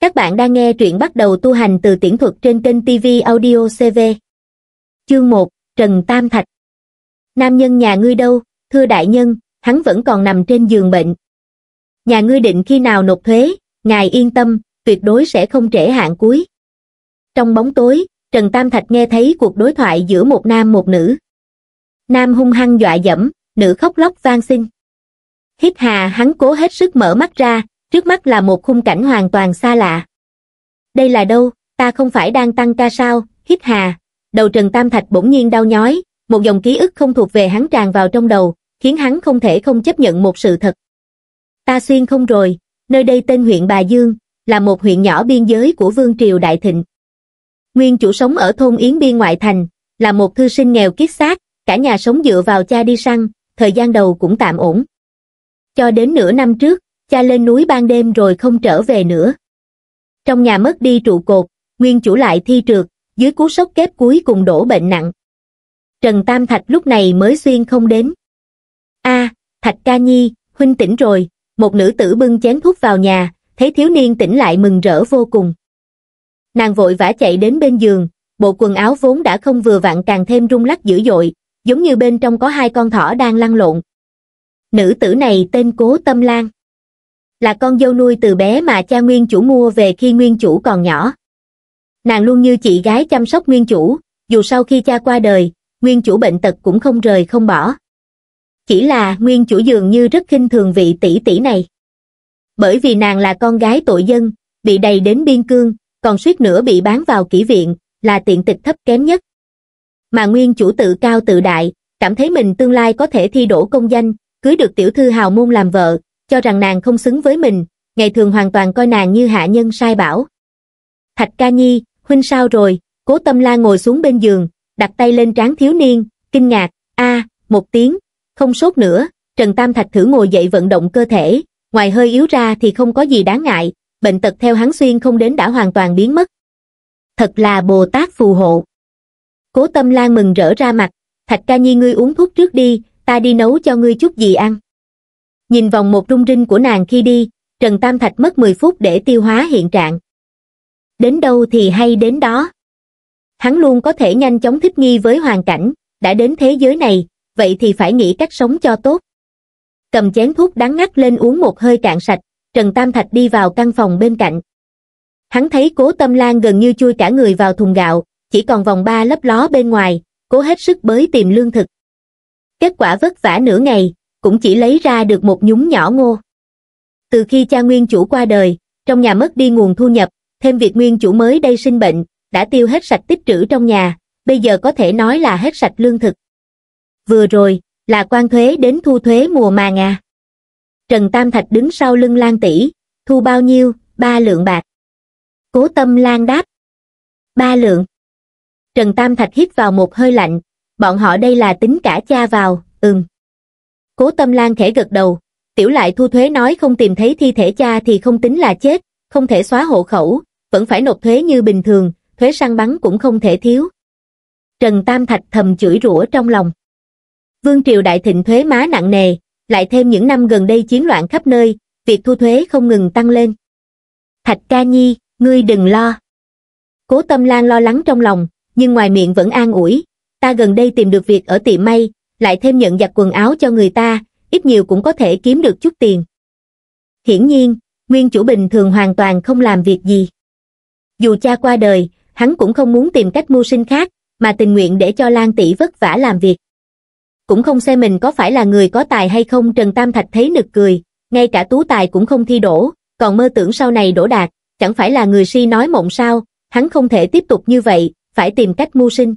Các bạn đang nghe truyện bắt đầu tu hành từ tiễn thuật trên kênh TV Audio CV. Chương 1, Trần Tam Thạch Nam nhân nhà ngươi đâu, thưa đại nhân, hắn vẫn còn nằm trên giường bệnh. Nhà ngươi định khi nào nộp thuế, ngài yên tâm, tuyệt đối sẽ không trễ hạn cuối. Trong bóng tối, Trần Tam Thạch nghe thấy cuộc đối thoại giữa một nam một nữ. Nam hung hăng dọa dẫm, nữ khóc lóc vang xin. Hít hà hắn cố hết sức mở mắt ra, trước mắt là một khung cảnh hoàn toàn xa lạ. Đây là đâu, ta không phải đang tăng ca sao, hít hà, đầu Trần Tam Thạch bỗng nhiên đau nhói, một dòng ký ức không thuộc về hắn tràn vào trong đầu, khiến hắn không thể không chấp nhận một sự thật. Ta xuyên không rồi, nơi đây tên huyện Bà Dương, là một huyện nhỏ biên giới của Vương Triều Đại Thịnh. Nguyên chủ sống ở thôn Yến Biên ngoại thành, là một thư sinh nghèo kiết xác, cả nhà sống dựa vào cha đi săn, thời gian đầu cũng tạm ổn. Cho đến nửa năm trước, cha lên núi ban đêm rồi không trở về nữa. Trong nhà mất đi trụ cột, nguyên chủ lại thi trượt, dưới cú sốc kép cuối cùng đổ bệnh nặng. Trần Tam Thạch lúc này mới xuyên không đến. a Thạch ca nhi, huynh tỉnh rồi, một nữ tử bưng chén thuốc vào nhà, thấy thiếu niên tỉnh lại mừng rỡ vô cùng. Nàng vội vã chạy đến bên giường, bộ quần áo vốn đã không vừa vặn càng thêm rung lắc dữ dội, giống như bên trong có hai con thỏ đang lăn lộn. Nữ tử này tên Cố Tâm Lan là con dâu nuôi từ bé mà cha nguyên chủ mua về khi nguyên chủ còn nhỏ. Nàng luôn như chị gái chăm sóc nguyên chủ, dù sau khi cha qua đời, nguyên chủ bệnh tật cũng không rời không bỏ. Chỉ là nguyên chủ dường như rất khinh thường vị tỷ tỷ này. Bởi vì nàng là con gái tội dân, bị đầy đến biên cương, còn suýt nữa bị bán vào kỹ viện, là tiện tịch thấp kém nhất. Mà nguyên chủ tự cao tự đại, cảm thấy mình tương lai có thể thi đổ công danh, cưới được tiểu thư hào môn làm vợ, cho rằng nàng không xứng với mình, ngày thường hoàn toàn coi nàng như hạ nhân sai bảo. Thạch ca nhi, huynh sao rồi, cố tâm la ngồi xuống bên giường, đặt tay lên trán thiếu niên, kinh ngạc, a một tiếng, không sốt nữa, Trần Tam Thạch thử ngồi dậy vận động cơ thể, ngoài hơi yếu ra thì không có gì đáng ngại, bệnh tật theo hắn xuyên không đến đã hoàn toàn biến mất. Thật là Bồ Tát phù hộ. Cố Tâm Lan mừng rỡ ra mặt, Thạch ca nhi ngươi uống thuốc trước đi, ta đi nấu cho ngươi chút gì ăn nhìn vòng một rung rinh của nàng khi đi trần tam thạch mất mười phút để tiêu hóa hiện trạng đến đâu thì hay đến đó hắn luôn có thể nhanh chóng thích nghi với hoàn cảnh đã đến thế giới này vậy thì phải nghĩ cách sống cho tốt cầm chén thuốc đắng ngắt lên uống một hơi cạn sạch trần tam thạch đi vào căn phòng bên cạnh hắn thấy cố tâm lan gần như chui cả người vào thùng gạo chỉ còn vòng ba lấp ló bên ngoài cố hết sức bới tìm lương thực kết quả vất vả nửa ngày cũng chỉ lấy ra được một nhúng nhỏ ngô. Từ khi cha nguyên chủ qua đời, trong nhà mất đi nguồn thu nhập, thêm việc nguyên chủ mới đây sinh bệnh, đã tiêu hết sạch tích trữ trong nhà, bây giờ có thể nói là hết sạch lương thực. Vừa rồi, là quan thuế đến thu thuế mùa mà ngà. Trần Tam Thạch đứng sau lưng Lan tỷ, thu bao nhiêu, ba lượng bạc. Cố tâm Lan đáp. Ba lượng. Trần Tam Thạch hít vào một hơi lạnh, bọn họ đây là tính cả cha vào, ừm, Cố Tâm Lan khẽ gật đầu, tiểu lại thu thuế nói không tìm thấy thi thể cha thì không tính là chết, không thể xóa hộ khẩu, vẫn phải nộp thuế như bình thường, thuế săn bắn cũng không thể thiếu. Trần Tam Thạch thầm chửi rủa trong lòng. Vương triều đại thịnh thuế má nặng nề, lại thêm những năm gần đây chiến loạn khắp nơi, việc thu thuế không ngừng tăng lên. Thạch ca nhi, ngươi đừng lo. Cố Tâm Lan lo lắng trong lòng, nhưng ngoài miệng vẫn an ủi. Ta gần đây tìm được việc ở tiệm may, lại thêm nhận giặt quần áo cho người ta, ít nhiều cũng có thể kiếm được chút tiền. Hiển nhiên, nguyên chủ bình thường hoàn toàn không làm việc gì. Dù cha qua đời, hắn cũng không muốn tìm cách mưu sinh khác, mà tình nguyện để cho Lan tỷ vất vả làm việc. Cũng không xem mình có phải là người có tài hay không Trần Tam Thạch thấy nực cười, ngay cả tú tài cũng không thi đổ, còn mơ tưởng sau này đổ đạt, chẳng phải là người si nói mộng sao, hắn không thể tiếp tục như vậy, phải tìm cách mưu sinh.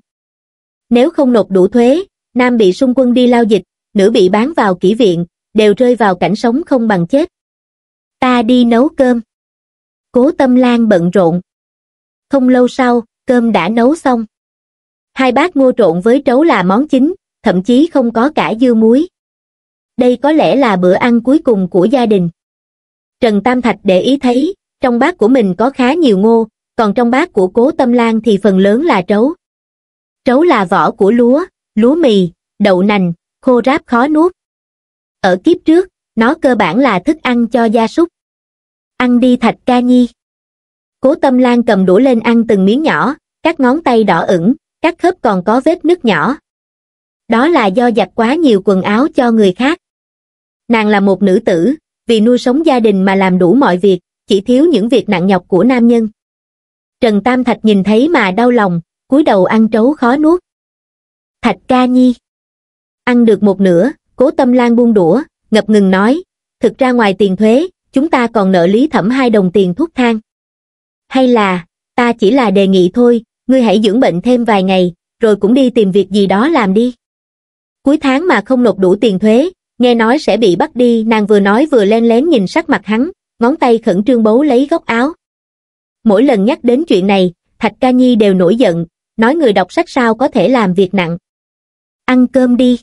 Nếu không nộp đủ thuế, nam bị xung quân đi lao dịch, nữ bị bán vào kỹ viện, đều rơi vào cảnh sống không bằng chết. Ta đi nấu cơm. Cố Tâm Lan bận rộn. Không lâu sau, cơm đã nấu xong. Hai bát ngô trộn với trấu là món chính, thậm chí không có cả dưa muối. Đây có lẽ là bữa ăn cuối cùng của gia đình. Trần Tam Thạch để ý thấy, trong bát của mình có khá nhiều ngô, còn trong bát của Cố Tâm Lan thì phần lớn là trấu. Trấu là vỏ của lúa, lúa mì, đậu nành, khô ráp khó nuốt. Ở kiếp trước, nó cơ bản là thức ăn cho gia súc. Ăn đi thạch ca nhi. Cố tâm lan cầm đũa lên ăn từng miếng nhỏ, các ngón tay đỏ ửng, các khớp còn có vết nứt nhỏ. Đó là do giặt quá nhiều quần áo cho người khác. Nàng là một nữ tử, vì nuôi sống gia đình mà làm đủ mọi việc, chỉ thiếu những việc nặng nhọc của nam nhân. Trần Tam Thạch nhìn thấy mà đau lòng, cúi đầu ăn trấu khó nuốt thạch ca nhi ăn được một nửa cố tâm lan buông đũa ngập ngừng nói thực ra ngoài tiền thuế chúng ta còn nợ lý thẩm hai đồng tiền thuốc thang hay là ta chỉ là đề nghị thôi ngươi hãy dưỡng bệnh thêm vài ngày rồi cũng đi tìm việc gì đó làm đi cuối tháng mà không nộp đủ tiền thuế nghe nói sẽ bị bắt đi nàng vừa nói vừa len lén nhìn sắc mặt hắn ngón tay khẩn trương bấu lấy góc áo mỗi lần nhắc đến chuyện này thạch ca nhi đều nổi giận nói người đọc sách sao có thể làm việc nặng ăn cơm đi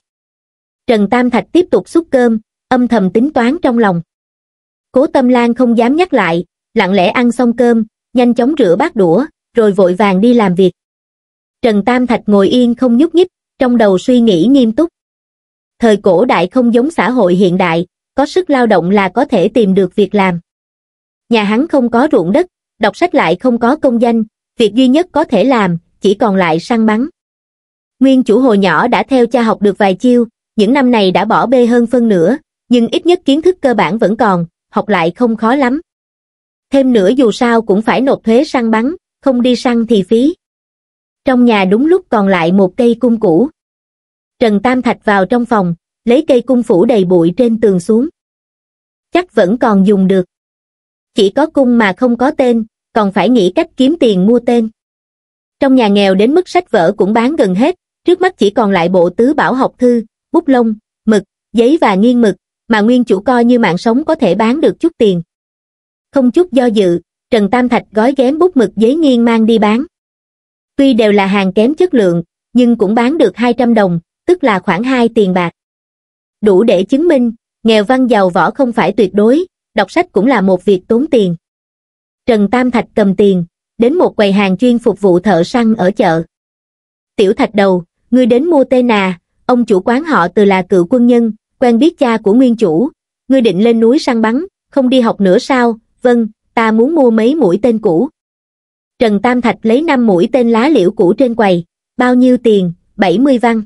trần tam thạch tiếp tục xúc cơm âm thầm tính toán trong lòng cố tâm lan không dám nhắc lại lặng lẽ ăn xong cơm nhanh chóng rửa bát đũa rồi vội vàng đi làm việc trần tam thạch ngồi yên không nhúc nhích trong đầu suy nghĩ nghiêm túc thời cổ đại không giống xã hội hiện đại có sức lao động là có thể tìm được việc làm nhà hắn không có ruộng đất đọc sách lại không có công danh việc duy nhất có thể làm chỉ còn lại săn bắn Nguyên chủ hồ nhỏ đã theo cha học được vài chiêu, những năm này đã bỏ bê hơn phân nữa, nhưng ít nhất kiến thức cơ bản vẫn còn, học lại không khó lắm. Thêm nữa dù sao cũng phải nộp thuế săn bắn, không đi săn thì phí. Trong nhà đúng lúc còn lại một cây cung cũ. Trần Tam Thạch vào trong phòng, lấy cây cung phủ đầy bụi trên tường xuống. Chắc vẫn còn dùng được. Chỉ có cung mà không có tên, còn phải nghĩ cách kiếm tiền mua tên. Trong nhà nghèo đến mức sách vở cũng bán gần hết, trước mắt chỉ còn lại bộ tứ bảo học thư, bút lông, mực, giấy và nghiên mực, mà nguyên chủ coi như mạng sống có thể bán được chút tiền. Không chút do dự, Trần Tam Thạch gói ghém bút mực giấy nghiên mang đi bán. Tuy đều là hàng kém chất lượng, nhưng cũng bán được 200 đồng, tức là khoảng 2 tiền bạc. Đủ để chứng minh, nghèo văn giàu võ không phải tuyệt đối, đọc sách cũng là một việc tốn tiền. Trần Tam Thạch cầm tiền, đến một quầy hàng chuyên phục vụ thợ săn ở chợ. Tiểu Thạch đầu, ngươi đến mua tê nà, ông chủ quán họ từ là cựu quân nhân, quen biết cha của nguyên chủ, ngươi định lên núi săn bắn, không đi học nữa sao, vâng, ta muốn mua mấy mũi tên cũ. Trần Tam Thạch lấy 5 mũi tên lá liễu cũ trên quầy, bao nhiêu tiền, 70 văn.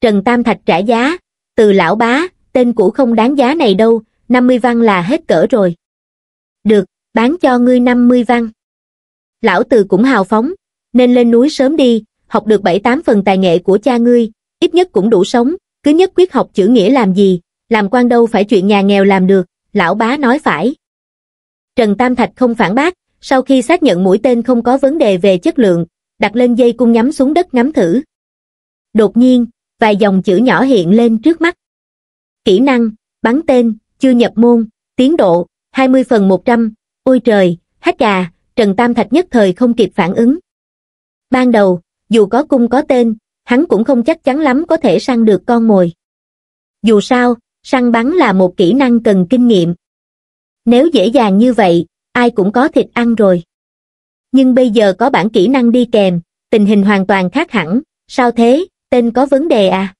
Trần Tam Thạch trả giá, từ lão bá, tên cũ không đáng giá này đâu, 50 văn là hết cỡ rồi. Được, bán cho ngươi 50 văn. Lão từ cũng hào phóng, nên lên núi sớm đi, học được bảy tám phần tài nghệ của cha ngươi, ít nhất cũng đủ sống, cứ nhất quyết học chữ nghĩa làm gì, làm quan đâu phải chuyện nhà nghèo làm được, lão bá nói phải. Trần Tam Thạch không phản bác, sau khi xác nhận mũi tên không có vấn đề về chất lượng, đặt lên dây cung nhắm xuống đất ngắm thử. Đột nhiên, vài dòng chữ nhỏ hiện lên trước mắt. Kỹ năng, bắn tên, chưa nhập môn, tiến độ, 20 phần 100, ôi trời, hát gà, Trần Tam Thạch nhất thời không kịp phản ứng. Ban đầu, dù có cung có tên, hắn cũng không chắc chắn lắm có thể săn được con mồi. Dù sao, săn bắn là một kỹ năng cần kinh nghiệm. Nếu dễ dàng như vậy, ai cũng có thịt ăn rồi. Nhưng bây giờ có bản kỹ năng đi kèm, tình hình hoàn toàn khác hẳn, sao thế, tên có vấn đề à?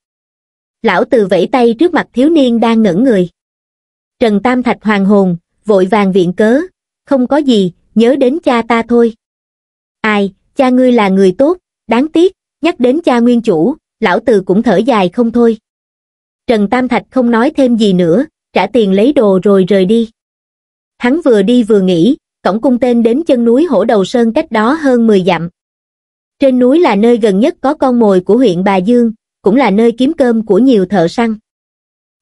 Lão từ vẫy tay trước mặt thiếu niên đang ngẩn người. Trần Tam Thạch hoàng hồn, vội vàng viện cớ, không có gì, nhớ đến cha ta thôi. Ai, cha ngươi là người tốt, Đáng tiếc, nhắc đến cha nguyên chủ, lão từ cũng thở dài không thôi. Trần Tam Thạch không nói thêm gì nữa, trả tiền lấy đồ rồi rời đi. Hắn vừa đi vừa nghĩ, cổng cung tên đến chân núi hổ đầu sơn cách đó hơn 10 dặm. Trên núi là nơi gần nhất có con mồi của huyện Bà Dương, cũng là nơi kiếm cơm của nhiều thợ săn.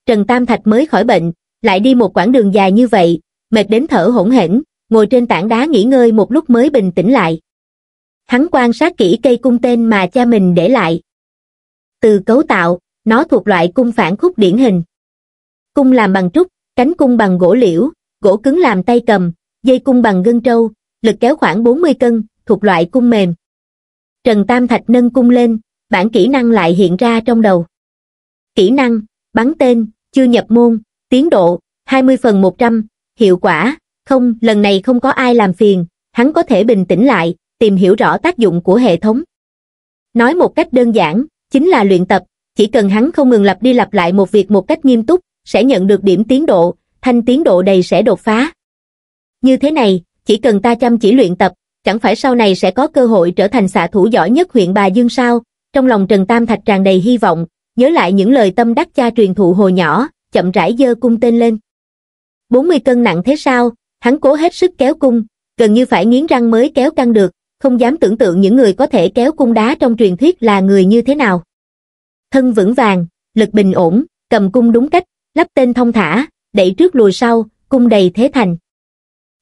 Trần Tam Thạch mới khỏi bệnh, lại đi một quãng đường dài như vậy, mệt đến thở hỗn hển, ngồi trên tảng đá nghỉ ngơi một lúc mới bình tĩnh lại hắn quan sát kỹ cây cung tên mà cha mình để lại từ cấu tạo nó thuộc loại cung phản khúc điển hình cung làm bằng trúc cánh cung bằng gỗ liễu gỗ cứng làm tay cầm dây cung bằng gân trâu lực kéo khoảng 40 cân thuộc loại cung mềm trần tam thạch nâng cung lên bản kỹ năng lại hiện ra trong đầu kỹ năng bắn tên chưa nhập môn tiến độ 20 phần 100, hiệu quả không lần này không có ai làm phiền hắn có thể bình tĩnh lại tìm hiểu rõ tác dụng của hệ thống. Nói một cách đơn giản, chính là luyện tập, chỉ cần hắn không ngừng lặp đi lặp lại một việc một cách nghiêm túc, sẽ nhận được điểm tiến độ, thanh tiến độ đầy sẽ đột phá. Như thế này, chỉ cần ta chăm chỉ luyện tập, chẳng phải sau này sẽ có cơ hội trở thành xạ thủ giỏi nhất huyện Bà Dương sao? Trong lòng Trần Tam Thạch tràn đầy hy vọng, nhớ lại những lời tâm đắc cha truyền thụ hồi nhỏ, chậm rãi dơ cung tên lên. 40 cân nặng thế sao, hắn cố hết sức kéo cung, gần như phải nghiến răng mới kéo căng được, không dám tưởng tượng những người có thể kéo cung đá trong truyền thuyết là người như thế nào. Thân vững vàng, lực bình ổn, cầm cung đúng cách, lắp tên thông thả, đẩy trước lùi sau, cung đầy thế thành.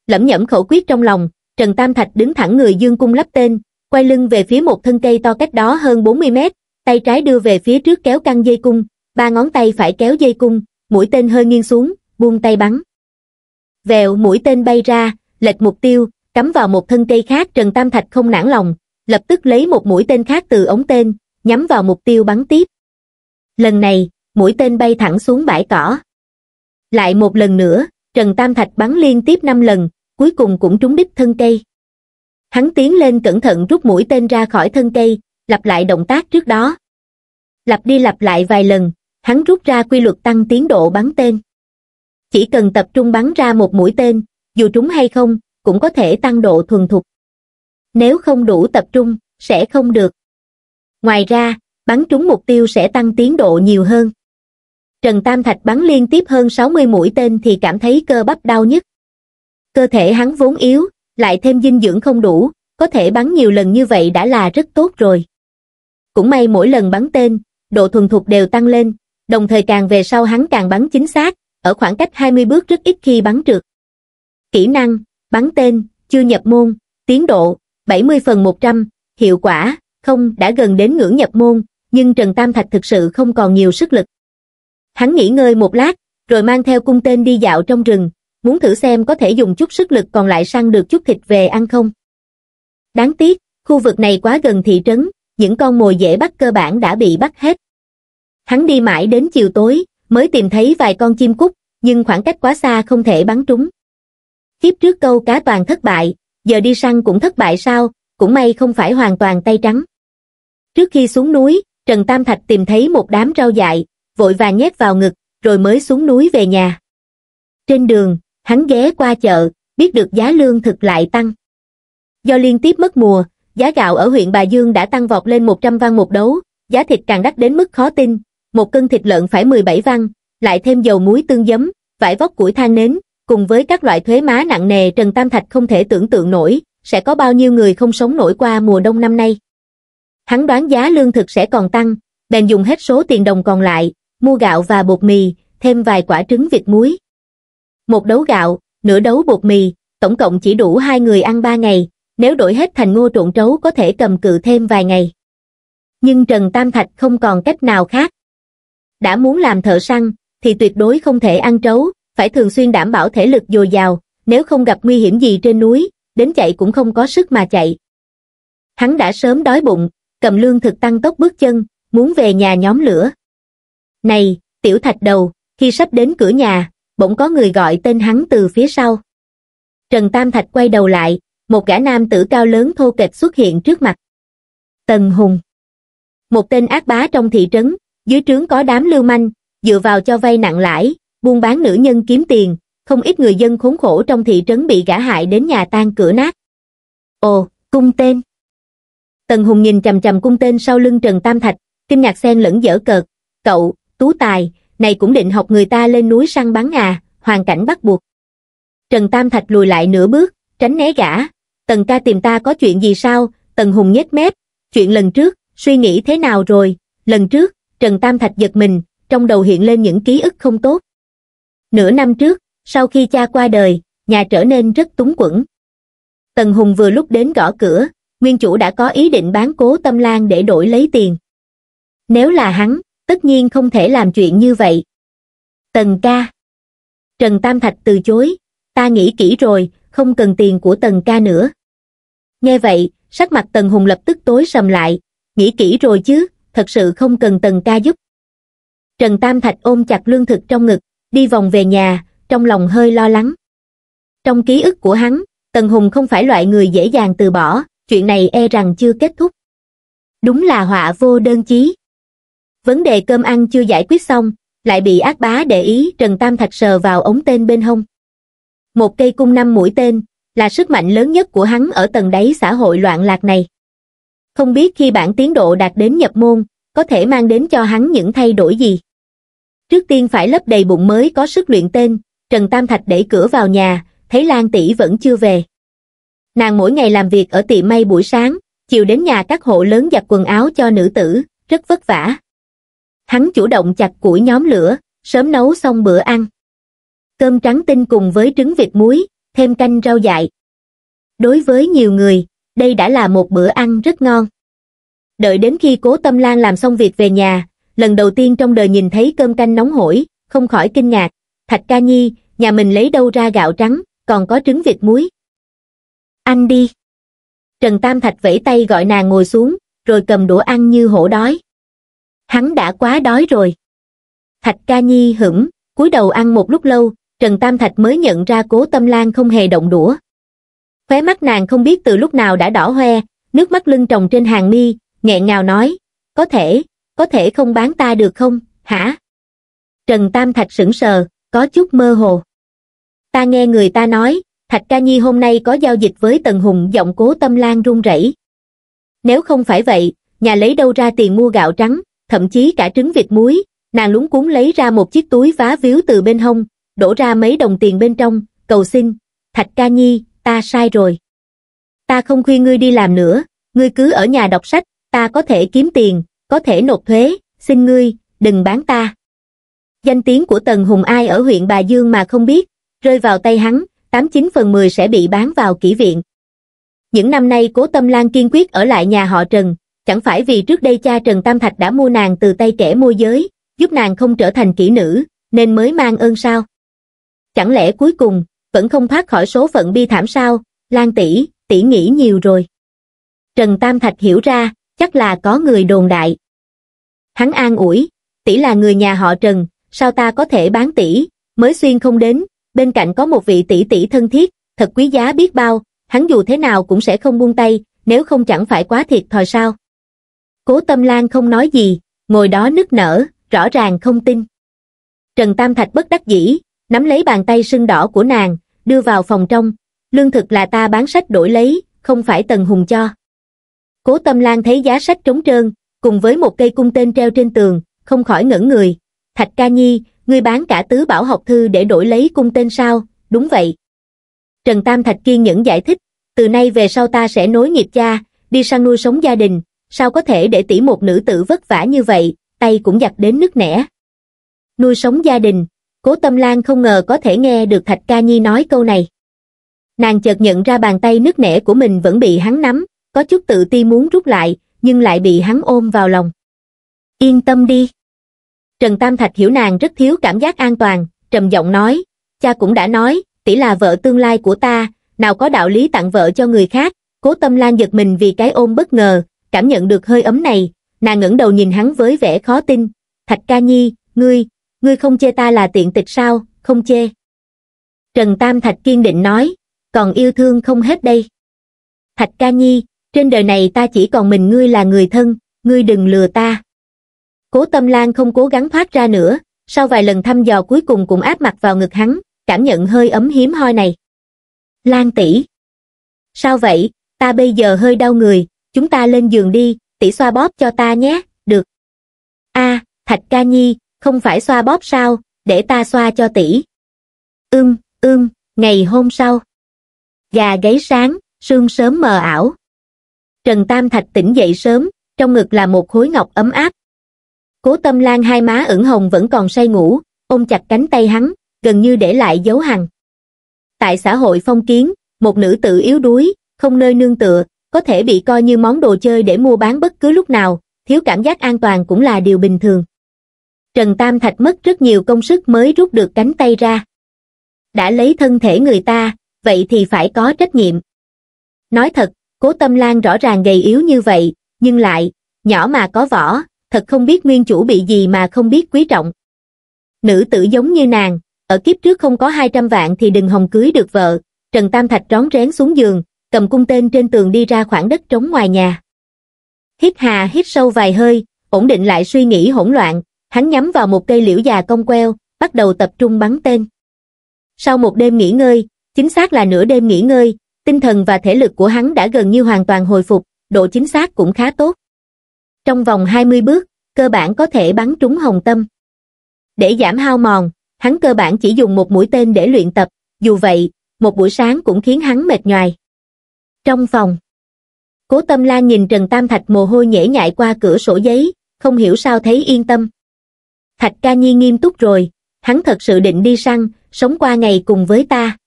Lẩm nhẩm khẩu quyết trong lòng, Trần Tam Thạch đứng thẳng người dương cung lắp tên, quay lưng về phía một thân cây to cách đó hơn 40 mét, tay trái đưa về phía trước kéo căng dây cung, ba ngón tay phải kéo dây cung, mũi tên hơi nghiêng xuống, buông tay bắn. Vèo mũi tên bay ra, lệch mục tiêu, cắm vào một thân cây khác trần tam thạch không nản lòng lập tức lấy một mũi tên khác từ ống tên nhắm vào mục tiêu bắn tiếp lần này mũi tên bay thẳng xuống bãi cỏ lại một lần nữa trần tam thạch bắn liên tiếp năm lần cuối cùng cũng trúng đích thân cây hắn tiến lên cẩn thận rút mũi tên ra khỏi thân cây lặp lại động tác trước đó lặp đi lặp lại vài lần hắn rút ra quy luật tăng tiến độ bắn tên chỉ cần tập trung bắn ra một mũi tên dù trúng hay không cũng có thể tăng độ thuần thục. Nếu không đủ tập trung, sẽ không được. Ngoài ra, bắn trúng mục tiêu sẽ tăng tiến độ nhiều hơn. Trần Tam Thạch bắn liên tiếp hơn 60 mũi tên thì cảm thấy cơ bắp đau nhất. Cơ thể hắn vốn yếu, lại thêm dinh dưỡng không đủ, có thể bắn nhiều lần như vậy đã là rất tốt rồi. Cũng may mỗi lần bắn tên, độ thuần thục đều tăng lên, đồng thời càng về sau hắn càng bắn chính xác, ở khoảng cách 20 bước rất ít khi bắn trượt. Kỹ năng, bắn tên, chưa nhập môn, tiến độ 70 phần 100, hiệu quả không đã gần đến ngưỡng nhập môn, nhưng Trần Tam Thạch thực sự không còn nhiều sức lực. Hắn nghỉ ngơi một lát, rồi mang theo cung tên đi dạo trong rừng, muốn thử xem có thể dùng chút sức lực còn lại săn được chút thịt về ăn không. Đáng tiếc, khu vực này quá gần thị trấn, những con mồi dễ bắt cơ bản đã bị bắt hết. Hắn đi mãi đến chiều tối, mới tìm thấy vài con chim cút, nhưng khoảng cách quá xa không thể bắn trúng kiếp trước câu cá toàn thất bại, giờ đi săn cũng thất bại sao, cũng may không phải hoàn toàn tay trắng. Trước khi xuống núi, Trần Tam Thạch tìm thấy một đám rau dại, vội vàng nhét vào ngực, rồi mới xuống núi về nhà. Trên đường, hắn ghé qua chợ, biết được giá lương thực lại tăng. Do liên tiếp mất mùa, giá gạo ở huyện Bà Dương đã tăng vọt lên 100 văn một đấu, giá thịt càng đắt đến mức khó tin, một cân thịt lợn phải 17 văn, lại thêm dầu muối tương giấm, vải vóc củi than nến, cùng với các loại thuế má nặng nề Trần Tam Thạch không thể tưởng tượng nổi, sẽ có bao nhiêu người không sống nổi qua mùa đông năm nay. Hắn đoán giá lương thực sẽ còn tăng, bèn dùng hết số tiền đồng còn lại, mua gạo và bột mì, thêm vài quả trứng vịt muối. Một đấu gạo, nửa đấu bột mì, tổng cộng chỉ đủ hai người ăn ba ngày, nếu đổi hết thành ngô trộn trấu có thể cầm cự thêm vài ngày. Nhưng Trần Tam Thạch không còn cách nào khác. Đã muốn làm thợ săn, thì tuyệt đối không thể ăn trấu, phải thường xuyên đảm bảo thể lực dồi dào, nếu không gặp nguy hiểm gì trên núi, đến chạy cũng không có sức mà chạy. Hắn đã sớm đói bụng, cầm lương thực tăng tốc bước chân, muốn về nhà nhóm lửa. Này, tiểu thạch đầu, khi sắp đến cửa nhà, bỗng có người gọi tên hắn từ phía sau. Trần Tam Thạch quay đầu lại, một gã nam tử cao lớn thô kệch xuất hiện trước mặt. Tần Hùng Một tên ác bá trong thị trấn, dưới trướng có đám lưu manh, dựa vào cho vay nặng lãi, buôn bán nữ nhân kiếm tiền, không ít người dân khốn khổ trong thị trấn bị gã hại đến nhà tan cửa nát. Ồ, cung tên. Tần Hùng nhìn trầm trầm cung tên sau lưng Trần Tam Thạch, kinh ngạc xen lẫn dở cợt. Cậu, tú tài, này cũng định học người ta lên núi săn bắn à, hoàn cảnh bắt buộc. Trần Tam Thạch lùi lại nửa bước, tránh né gã. Tần ca tìm ta có chuyện gì sao? Tần Hùng nhếch mép. Chuyện lần trước, suy nghĩ thế nào rồi? Lần trước, Trần Tam Thạch giật mình, trong đầu hiện lên những ký ức không tốt. Nửa năm trước, sau khi cha qua đời, nhà trở nên rất túng quẫn. Tần Hùng vừa lúc đến gõ cửa, nguyên chủ đã có ý định bán cố tâm lan để đổi lấy tiền. Nếu là hắn, tất nhiên không thể làm chuyện như vậy. Tần ca Trần Tam Thạch từ chối, ta nghĩ kỹ rồi, không cần tiền của Tần ca nữa. Nghe vậy, sắc mặt Tần Hùng lập tức tối sầm lại, nghĩ kỹ rồi chứ, thật sự không cần Tần ca giúp. Trần Tam Thạch ôm chặt lương thực trong ngực, đi vòng về nhà trong lòng hơi lo lắng trong ký ức của hắn tần hùng không phải loại người dễ dàng từ bỏ chuyện này e rằng chưa kết thúc đúng là họa vô đơn chí vấn đề cơm ăn chưa giải quyết xong lại bị ác bá để ý trần tam thạch sờ vào ống tên bên hông một cây cung năm mũi tên là sức mạnh lớn nhất của hắn ở tầng đáy xã hội loạn lạc này không biết khi bản tiến độ đạt đến nhập môn có thể mang đến cho hắn những thay đổi gì Trước tiên phải lấp đầy bụng mới có sức luyện tên, Trần Tam Thạch đẩy cửa vào nhà, thấy Lan tỷ vẫn chưa về. Nàng mỗi ngày làm việc ở tiệm may buổi sáng, chiều đến nhà các hộ lớn giặt quần áo cho nữ tử, rất vất vả. Hắn chủ động chặt củi nhóm lửa, sớm nấu xong bữa ăn. Cơm trắng tinh cùng với trứng vịt muối, thêm canh rau dại. Đối với nhiều người, đây đã là một bữa ăn rất ngon. Đợi đến khi cố tâm lan làm xong việc về nhà, lần đầu tiên trong đời nhìn thấy cơm canh nóng hổi, không khỏi kinh ngạc, Thạch Ca Nhi, nhà mình lấy đâu ra gạo trắng, còn có trứng vịt muối. Ăn đi. Trần Tam Thạch vẫy tay gọi nàng ngồi xuống, rồi cầm đũa ăn như hổ đói. Hắn đã quá đói rồi. Thạch Ca Nhi hửng, cúi đầu ăn một lúc lâu, Trần Tam Thạch mới nhận ra Cố Tâm Lan không hề động đũa. Khóe mắt nàng không biết từ lúc nào đã đỏ hoe, nước mắt lưng tròng trên hàng mi, nghẹn ngào nói, "Có thể, có thể không bán ta được không, hả? Trần Tam Thạch sững sờ, có chút mơ hồ. Ta nghe người ta nói, Thạch Ca Nhi hôm nay có giao dịch với Tần Hùng giọng cố tâm lan run rẩy. Nếu không phải vậy, nhà lấy đâu ra tiền mua gạo trắng, thậm chí cả trứng vịt muối, nàng lúng cuốn lấy ra một chiếc túi vá víu từ bên hông, đổ ra mấy đồng tiền bên trong, cầu xin, Thạch Ca Nhi, ta sai rồi. Ta không khuyên ngươi đi làm nữa, ngươi cứ ở nhà đọc sách, ta có thể kiếm tiền, có thể nộp thuế, xin ngươi, đừng bán ta. Danh tiếng của Tần Hùng ai ở huyện Bà Dương mà không biết, rơi vào tay hắn, 89 phần 10 sẽ bị bán vào kỹ viện. Những năm nay cố Tâm Lan kiên quyết ở lại nhà họ Trần, chẳng phải vì trước đây cha Trần Tam Thạch đã mua nàng từ tay kẻ môi giới, giúp nàng không trở thành kỹ nữ, nên mới mang ơn sao. Chẳng lẽ cuối cùng, vẫn không thoát khỏi số phận bi thảm sao, Lan tỷ tỷ nghĩ nhiều rồi. Trần Tam Thạch hiểu ra, chắc là có người đồn đại. Hắn an ủi, tỷ là người nhà họ Trần, sao ta có thể bán tỷ, mới xuyên không đến, bên cạnh có một vị tỷ tỷ thân thiết, thật quý giá biết bao, hắn dù thế nào cũng sẽ không buông tay, nếu không chẳng phải quá thiệt thòi sao. Cố Tâm Lan không nói gì, ngồi đó nức nở, rõ ràng không tin. Trần Tam Thạch bất đắc dĩ, nắm lấy bàn tay sưng đỏ của nàng, đưa vào phòng trong, lương thực là ta bán sách đổi lấy, không phải Tần Hùng cho. Cố Tâm Lan thấy giá sách trống trơn, cùng với một cây cung tên treo trên tường, không khỏi ngẩn người. Thạch ca nhi, ngươi bán cả tứ bảo học thư để đổi lấy cung tên sao, đúng vậy. Trần Tam Thạch kiên nhẫn giải thích, từ nay về sau ta sẽ nối nghiệp cha, đi sang nuôi sống gia đình, sao có thể để tỷ một nữ tử vất vả như vậy, tay cũng giặt đến nước nẻ. Nuôi sống gia đình, cố tâm lan không ngờ có thể nghe được Thạch Ca Nhi nói câu này. Nàng chợt nhận ra bàn tay nước nẻ của mình vẫn bị hắn nắm, có chút tự ti muốn rút lại, nhưng lại bị hắn ôm vào lòng. Yên tâm đi. Trần Tam Thạch hiểu nàng rất thiếu cảm giác an toàn, trầm giọng nói, cha cũng đã nói, tỷ là vợ tương lai của ta, nào có đạo lý tặng vợ cho người khác, cố tâm lan giật mình vì cái ôm bất ngờ, cảm nhận được hơi ấm này, nàng ngẩng đầu nhìn hắn với vẻ khó tin, Thạch ca nhi, ngươi, ngươi không chê ta là tiện tịch sao, không chê. Trần Tam Thạch kiên định nói, còn yêu thương không hết đây. Thạch ca nhi, trên đời này ta chỉ còn mình ngươi là người thân ngươi đừng lừa ta cố tâm lan không cố gắng thoát ra nữa sau vài lần thăm dò cuối cùng cũng áp mặt vào ngực hắn cảm nhận hơi ấm hiếm hoi này lan tỷ sao vậy ta bây giờ hơi đau người chúng ta lên giường đi tỷ xoa bóp cho ta nhé được a thạch ca nhi không phải xoa bóp sao để ta xoa cho tỷ ưm ưm ngày hôm sau gà gáy sáng sương sớm mờ ảo trần tam thạch tỉnh dậy sớm trong ngực là một khối ngọc ấm áp cố tâm lan hai má ửng hồng vẫn còn say ngủ ôm chặt cánh tay hắn gần như để lại dấu hằn tại xã hội phong kiến một nữ tử yếu đuối không nơi nương tựa có thể bị coi như món đồ chơi để mua bán bất cứ lúc nào thiếu cảm giác an toàn cũng là điều bình thường trần tam thạch mất rất nhiều công sức mới rút được cánh tay ra đã lấy thân thể người ta vậy thì phải có trách nhiệm nói thật Cố Tâm Lan rõ ràng gầy yếu như vậy, nhưng lại, nhỏ mà có vỏ, thật không biết nguyên chủ bị gì mà không biết quý trọng. Nữ tử giống như nàng, ở kiếp trước không có 200 vạn thì đừng hồng cưới được vợ, Trần Tam Thạch rón rén xuống giường, cầm cung tên trên tường đi ra khoảng đất trống ngoài nhà. Hít hà hít sâu vài hơi, ổn định lại suy nghĩ hỗn loạn, hắn nhắm vào một cây liễu già cong queo, bắt đầu tập trung bắn tên. Sau một đêm nghỉ ngơi, chính xác là nửa đêm nghỉ ngơi, tinh thần và thể lực của hắn đã gần như hoàn toàn hồi phục, độ chính xác cũng khá tốt. Trong vòng 20 bước, cơ bản có thể bắn trúng hồng tâm. Để giảm hao mòn, hắn cơ bản chỉ dùng một mũi tên để luyện tập, dù vậy, một buổi sáng cũng khiến hắn mệt nhoài. Trong phòng, cố tâm lan nhìn Trần Tam Thạch mồ hôi nhễ nhại qua cửa sổ giấy, không hiểu sao thấy yên tâm. Thạch ca nhi nghiêm túc rồi, hắn thật sự định đi săn, sống qua ngày cùng với ta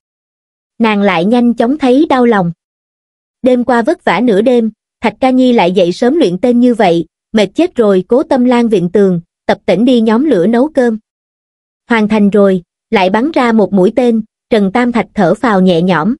nàng lại nhanh chóng thấy đau lòng. Đêm qua vất vả nửa đêm, Thạch Ca Nhi lại dậy sớm luyện tên như vậy, mệt chết rồi cố tâm lan viện tường, tập tỉnh đi nhóm lửa nấu cơm. Hoàn thành rồi, lại bắn ra một mũi tên, Trần Tam Thạch thở phào nhẹ nhõm.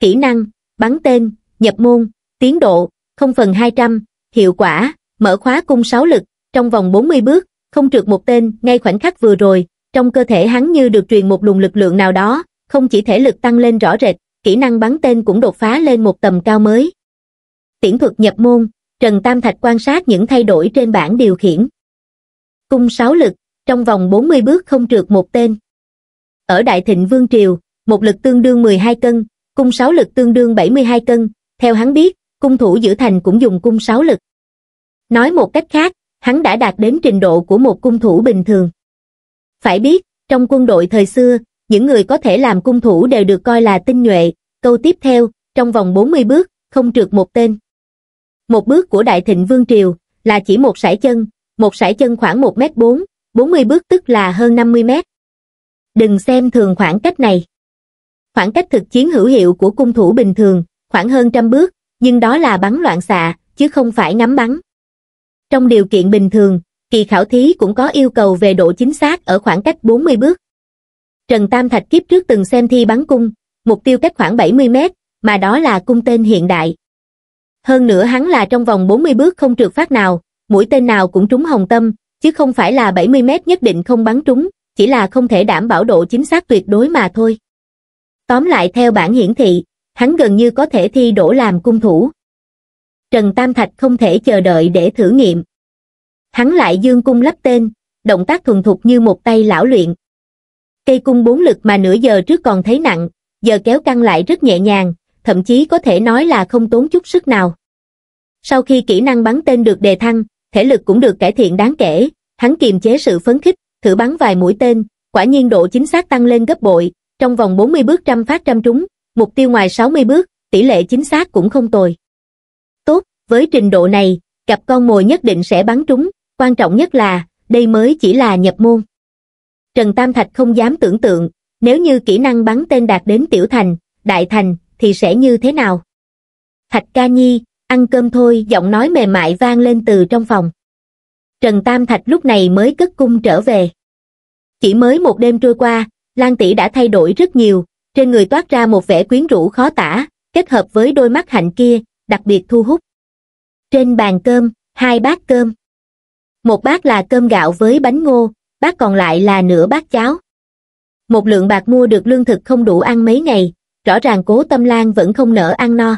Kỹ năng, bắn tên, nhập môn, tiến độ, không phần 200, hiệu quả, mở khóa cung 6 lực, trong vòng 40 bước, không trượt một tên, ngay khoảnh khắc vừa rồi, trong cơ thể hắn như được truyền một luồng lực lượng nào đó, không chỉ thể lực tăng lên rõ rệt, kỹ năng bắn tên cũng đột phá lên một tầm cao mới. Tiễn thuật nhập môn, Trần Tam Thạch quan sát những thay đổi trên bảng điều khiển. Cung sáu lực, trong vòng 40 bước không trượt một tên. Ở Đại Thịnh Vương Triều, một lực tương đương 12 cân, cung sáu lực tương đương 72 cân, theo hắn biết, cung thủ giữ thành cũng dùng cung sáu lực. Nói một cách khác, hắn đã đạt đến trình độ của một cung thủ bình thường. Phải biết, trong quân đội thời xưa, những người có thể làm cung thủ đều được coi là tinh nhuệ, câu tiếp theo, trong vòng 40 bước, không trượt một tên. Một bước của Đại Thịnh Vương Triều là chỉ một sải chân, một sải chân khoảng 1m4, 40 bước tức là hơn 50 m Đừng xem thường khoảng cách này. Khoảng cách thực chiến hữu hiệu của cung thủ bình thường, khoảng hơn trăm bước, nhưng đó là bắn loạn xạ, chứ không phải ngắm bắn. Trong điều kiện bình thường, kỳ khảo thí cũng có yêu cầu về độ chính xác ở khoảng cách 40 bước. Trần Tam Thạch kiếp trước từng xem thi bắn cung, mục tiêu cách khoảng 70 mét, mà đó là cung tên hiện đại. Hơn nữa hắn là trong vòng 40 bước không trượt phát nào, mũi tên nào cũng trúng hồng tâm, chứ không phải là 70 mét nhất định không bắn trúng, chỉ là không thể đảm bảo độ chính xác tuyệt đối mà thôi. Tóm lại theo bản hiển thị, hắn gần như có thể thi đổ làm cung thủ. Trần Tam Thạch không thể chờ đợi để thử nghiệm. Hắn lại dương cung lắp tên, động tác thuần thục như một tay lão luyện. Cây cung bốn lực mà nửa giờ trước còn thấy nặng, giờ kéo căng lại rất nhẹ nhàng, thậm chí có thể nói là không tốn chút sức nào. Sau khi kỹ năng bắn tên được đề thăng, thể lực cũng được cải thiện đáng kể, hắn kiềm chế sự phấn khích, thử bắn vài mũi tên, quả nhiên độ chính xác tăng lên gấp bội, trong vòng 40 bước trăm phát trăm trúng, mục tiêu ngoài 60 bước, tỷ lệ chính xác cũng không tồi. Tốt, với trình độ này, gặp con mồi nhất định sẽ bắn trúng, quan trọng nhất là, đây mới chỉ là nhập môn. Trần Tam Thạch không dám tưởng tượng, nếu như kỹ năng bắn tên đạt đến tiểu thành, đại thành, thì sẽ như thế nào? Thạch ca nhi, ăn cơm thôi, giọng nói mềm mại vang lên từ trong phòng. Trần Tam Thạch lúc này mới cất cung trở về. Chỉ mới một đêm trôi qua, Lan Tỷ đã thay đổi rất nhiều, trên người toát ra một vẻ quyến rũ khó tả, kết hợp với đôi mắt hạnh kia, đặc biệt thu hút. Trên bàn cơm, hai bát cơm. Một bát là cơm gạo với bánh ngô, bát còn lại là nửa bát cháo. Một lượng bạc mua được lương thực không đủ ăn mấy ngày, rõ ràng cố tâm lan vẫn không nỡ ăn no.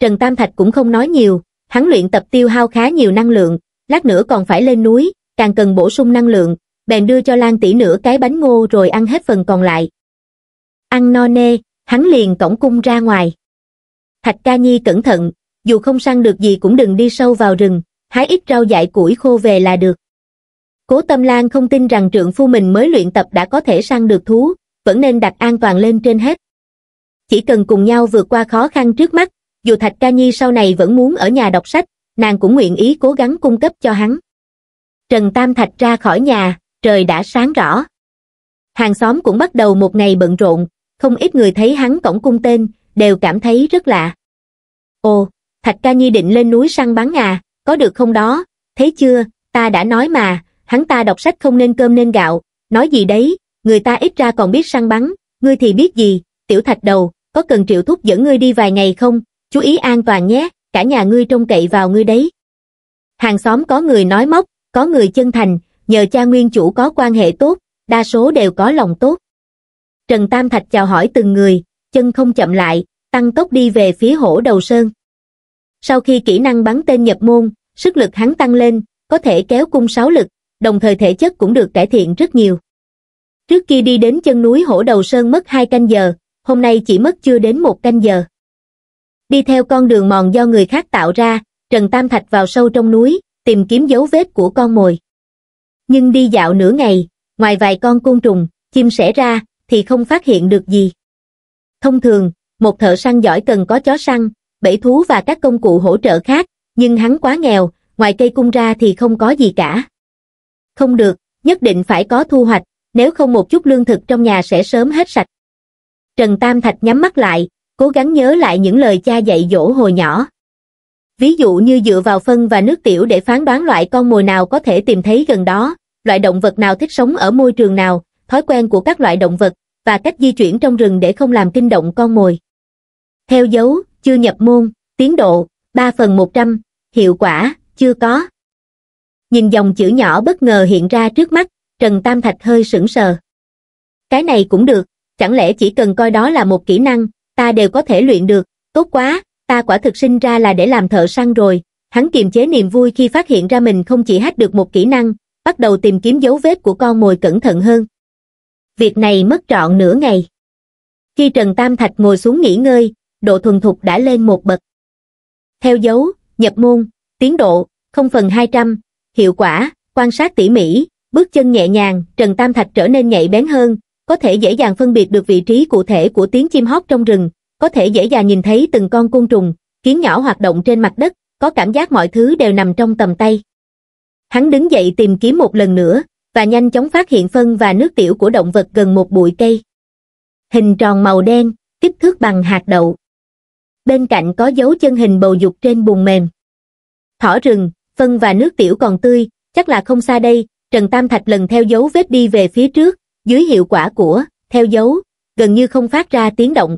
Trần Tam Thạch cũng không nói nhiều, hắn luyện tập tiêu hao khá nhiều năng lượng, lát nữa còn phải lên núi, càng cần bổ sung năng lượng, bèn đưa cho Lan tỷ nửa cái bánh ngô rồi ăn hết phần còn lại. Ăn no nê, hắn liền cổng cung ra ngoài. Thạch Ca Nhi cẩn thận, dù không săn được gì cũng đừng đi sâu vào rừng, hái ít rau dại củi khô về là được cố tâm lan không tin rằng trượng phu mình mới luyện tập đã có thể săn được thú vẫn nên đặt an toàn lên trên hết chỉ cần cùng nhau vượt qua khó khăn trước mắt dù thạch ca nhi sau này vẫn muốn ở nhà đọc sách nàng cũng nguyện ý cố gắng cung cấp cho hắn trần tam thạch ra khỏi nhà trời đã sáng rõ hàng xóm cũng bắt đầu một ngày bận rộn không ít người thấy hắn cổng cung tên đều cảm thấy rất lạ ồ thạch ca nhi định lên núi săn bắn à có được không đó thấy chưa ta đã nói mà hắn ta đọc sách không nên cơm nên gạo, nói gì đấy, người ta ít ra còn biết săn bắn, ngươi thì biết gì, tiểu thạch đầu, có cần triệu thúc dẫn ngươi đi vài ngày không, chú ý an toàn nhé, cả nhà ngươi trông cậy vào ngươi đấy. Hàng xóm có người nói móc, có người chân thành, nhờ cha nguyên chủ có quan hệ tốt, đa số đều có lòng tốt. Trần Tam Thạch chào hỏi từng người, chân không chậm lại, tăng tốc đi về phía hổ đầu sơn. Sau khi kỹ năng bắn tên nhập môn, sức lực hắn tăng lên, có thể kéo cung sáu lực, đồng thời thể chất cũng được cải thiện rất nhiều. Trước kia đi đến chân núi hổ đầu sơn mất 2 canh giờ, hôm nay chỉ mất chưa đến một canh giờ. Đi theo con đường mòn do người khác tạo ra, Trần Tam Thạch vào sâu trong núi, tìm kiếm dấu vết của con mồi. Nhưng đi dạo nửa ngày, ngoài vài con côn trùng, chim sẻ ra, thì không phát hiện được gì. Thông thường, một thợ săn giỏi cần có chó săn, bẫy thú và các công cụ hỗ trợ khác, nhưng hắn quá nghèo, ngoài cây cung ra thì không có gì cả không được, nhất định phải có thu hoạch, nếu không một chút lương thực trong nhà sẽ sớm hết sạch. Trần Tam Thạch nhắm mắt lại, cố gắng nhớ lại những lời cha dạy dỗ hồi nhỏ. Ví dụ như dựa vào phân và nước tiểu để phán đoán loại con mồi nào có thể tìm thấy gần đó, loại động vật nào thích sống ở môi trường nào, thói quen của các loại động vật, và cách di chuyển trong rừng để không làm kinh động con mồi. Theo dấu, chưa nhập môn, tiến độ, 3 phần 100, hiệu quả, chưa có, nhìn dòng chữ nhỏ bất ngờ hiện ra trước mắt trần tam thạch hơi sững sờ cái này cũng được chẳng lẽ chỉ cần coi đó là một kỹ năng ta đều có thể luyện được tốt quá ta quả thực sinh ra là để làm thợ săn rồi hắn kiềm chế niềm vui khi phát hiện ra mình không chỉ hát được một kỹ năng bắt đầu tìm kiếm dấu vết của con mồi cẩn thận hơn việc này mất trọn nửa ngày khi trần tam thạch ngồi xuống nghỉ ngơi độ thuần thục đã lên một bậc theo dấu nhập môn tiến độ không phần hai trăm hiệu quả, quan sát tỉ mỉ, bước chân nhẹ nhàng, Trần Tam Thạch trở nên nhạy bén hơn, có thể dễ dàng phân biệt được vị trí cụ thể của tiếng chim hót trong rừng, có thể dễ dàng nhìn thấy từng con côn trùng, kiến nhỏ hoạt động trên mặt đất, có cảm giác mọi thứ đều nằm trong tầm tay. Hắn đứng dậy tìm kiếm một lần nữa, và nhanh chóng phát hiện phân và nước tiểu của động vật gần một bụi cây. Hình tròn màu đen, kích thước bằng hạt đậu. Bên cạnh có dấu chân hình bầu dục trên bùn mềm. Thỏ rừng, phân và nước tiểu còn tươi, chắc là không xa đây, Trần Tam Thạch lần theo dấu vết đi về phía trước, dưới hiệu quả của, theo dấu, gần như không phát ra tiếng động.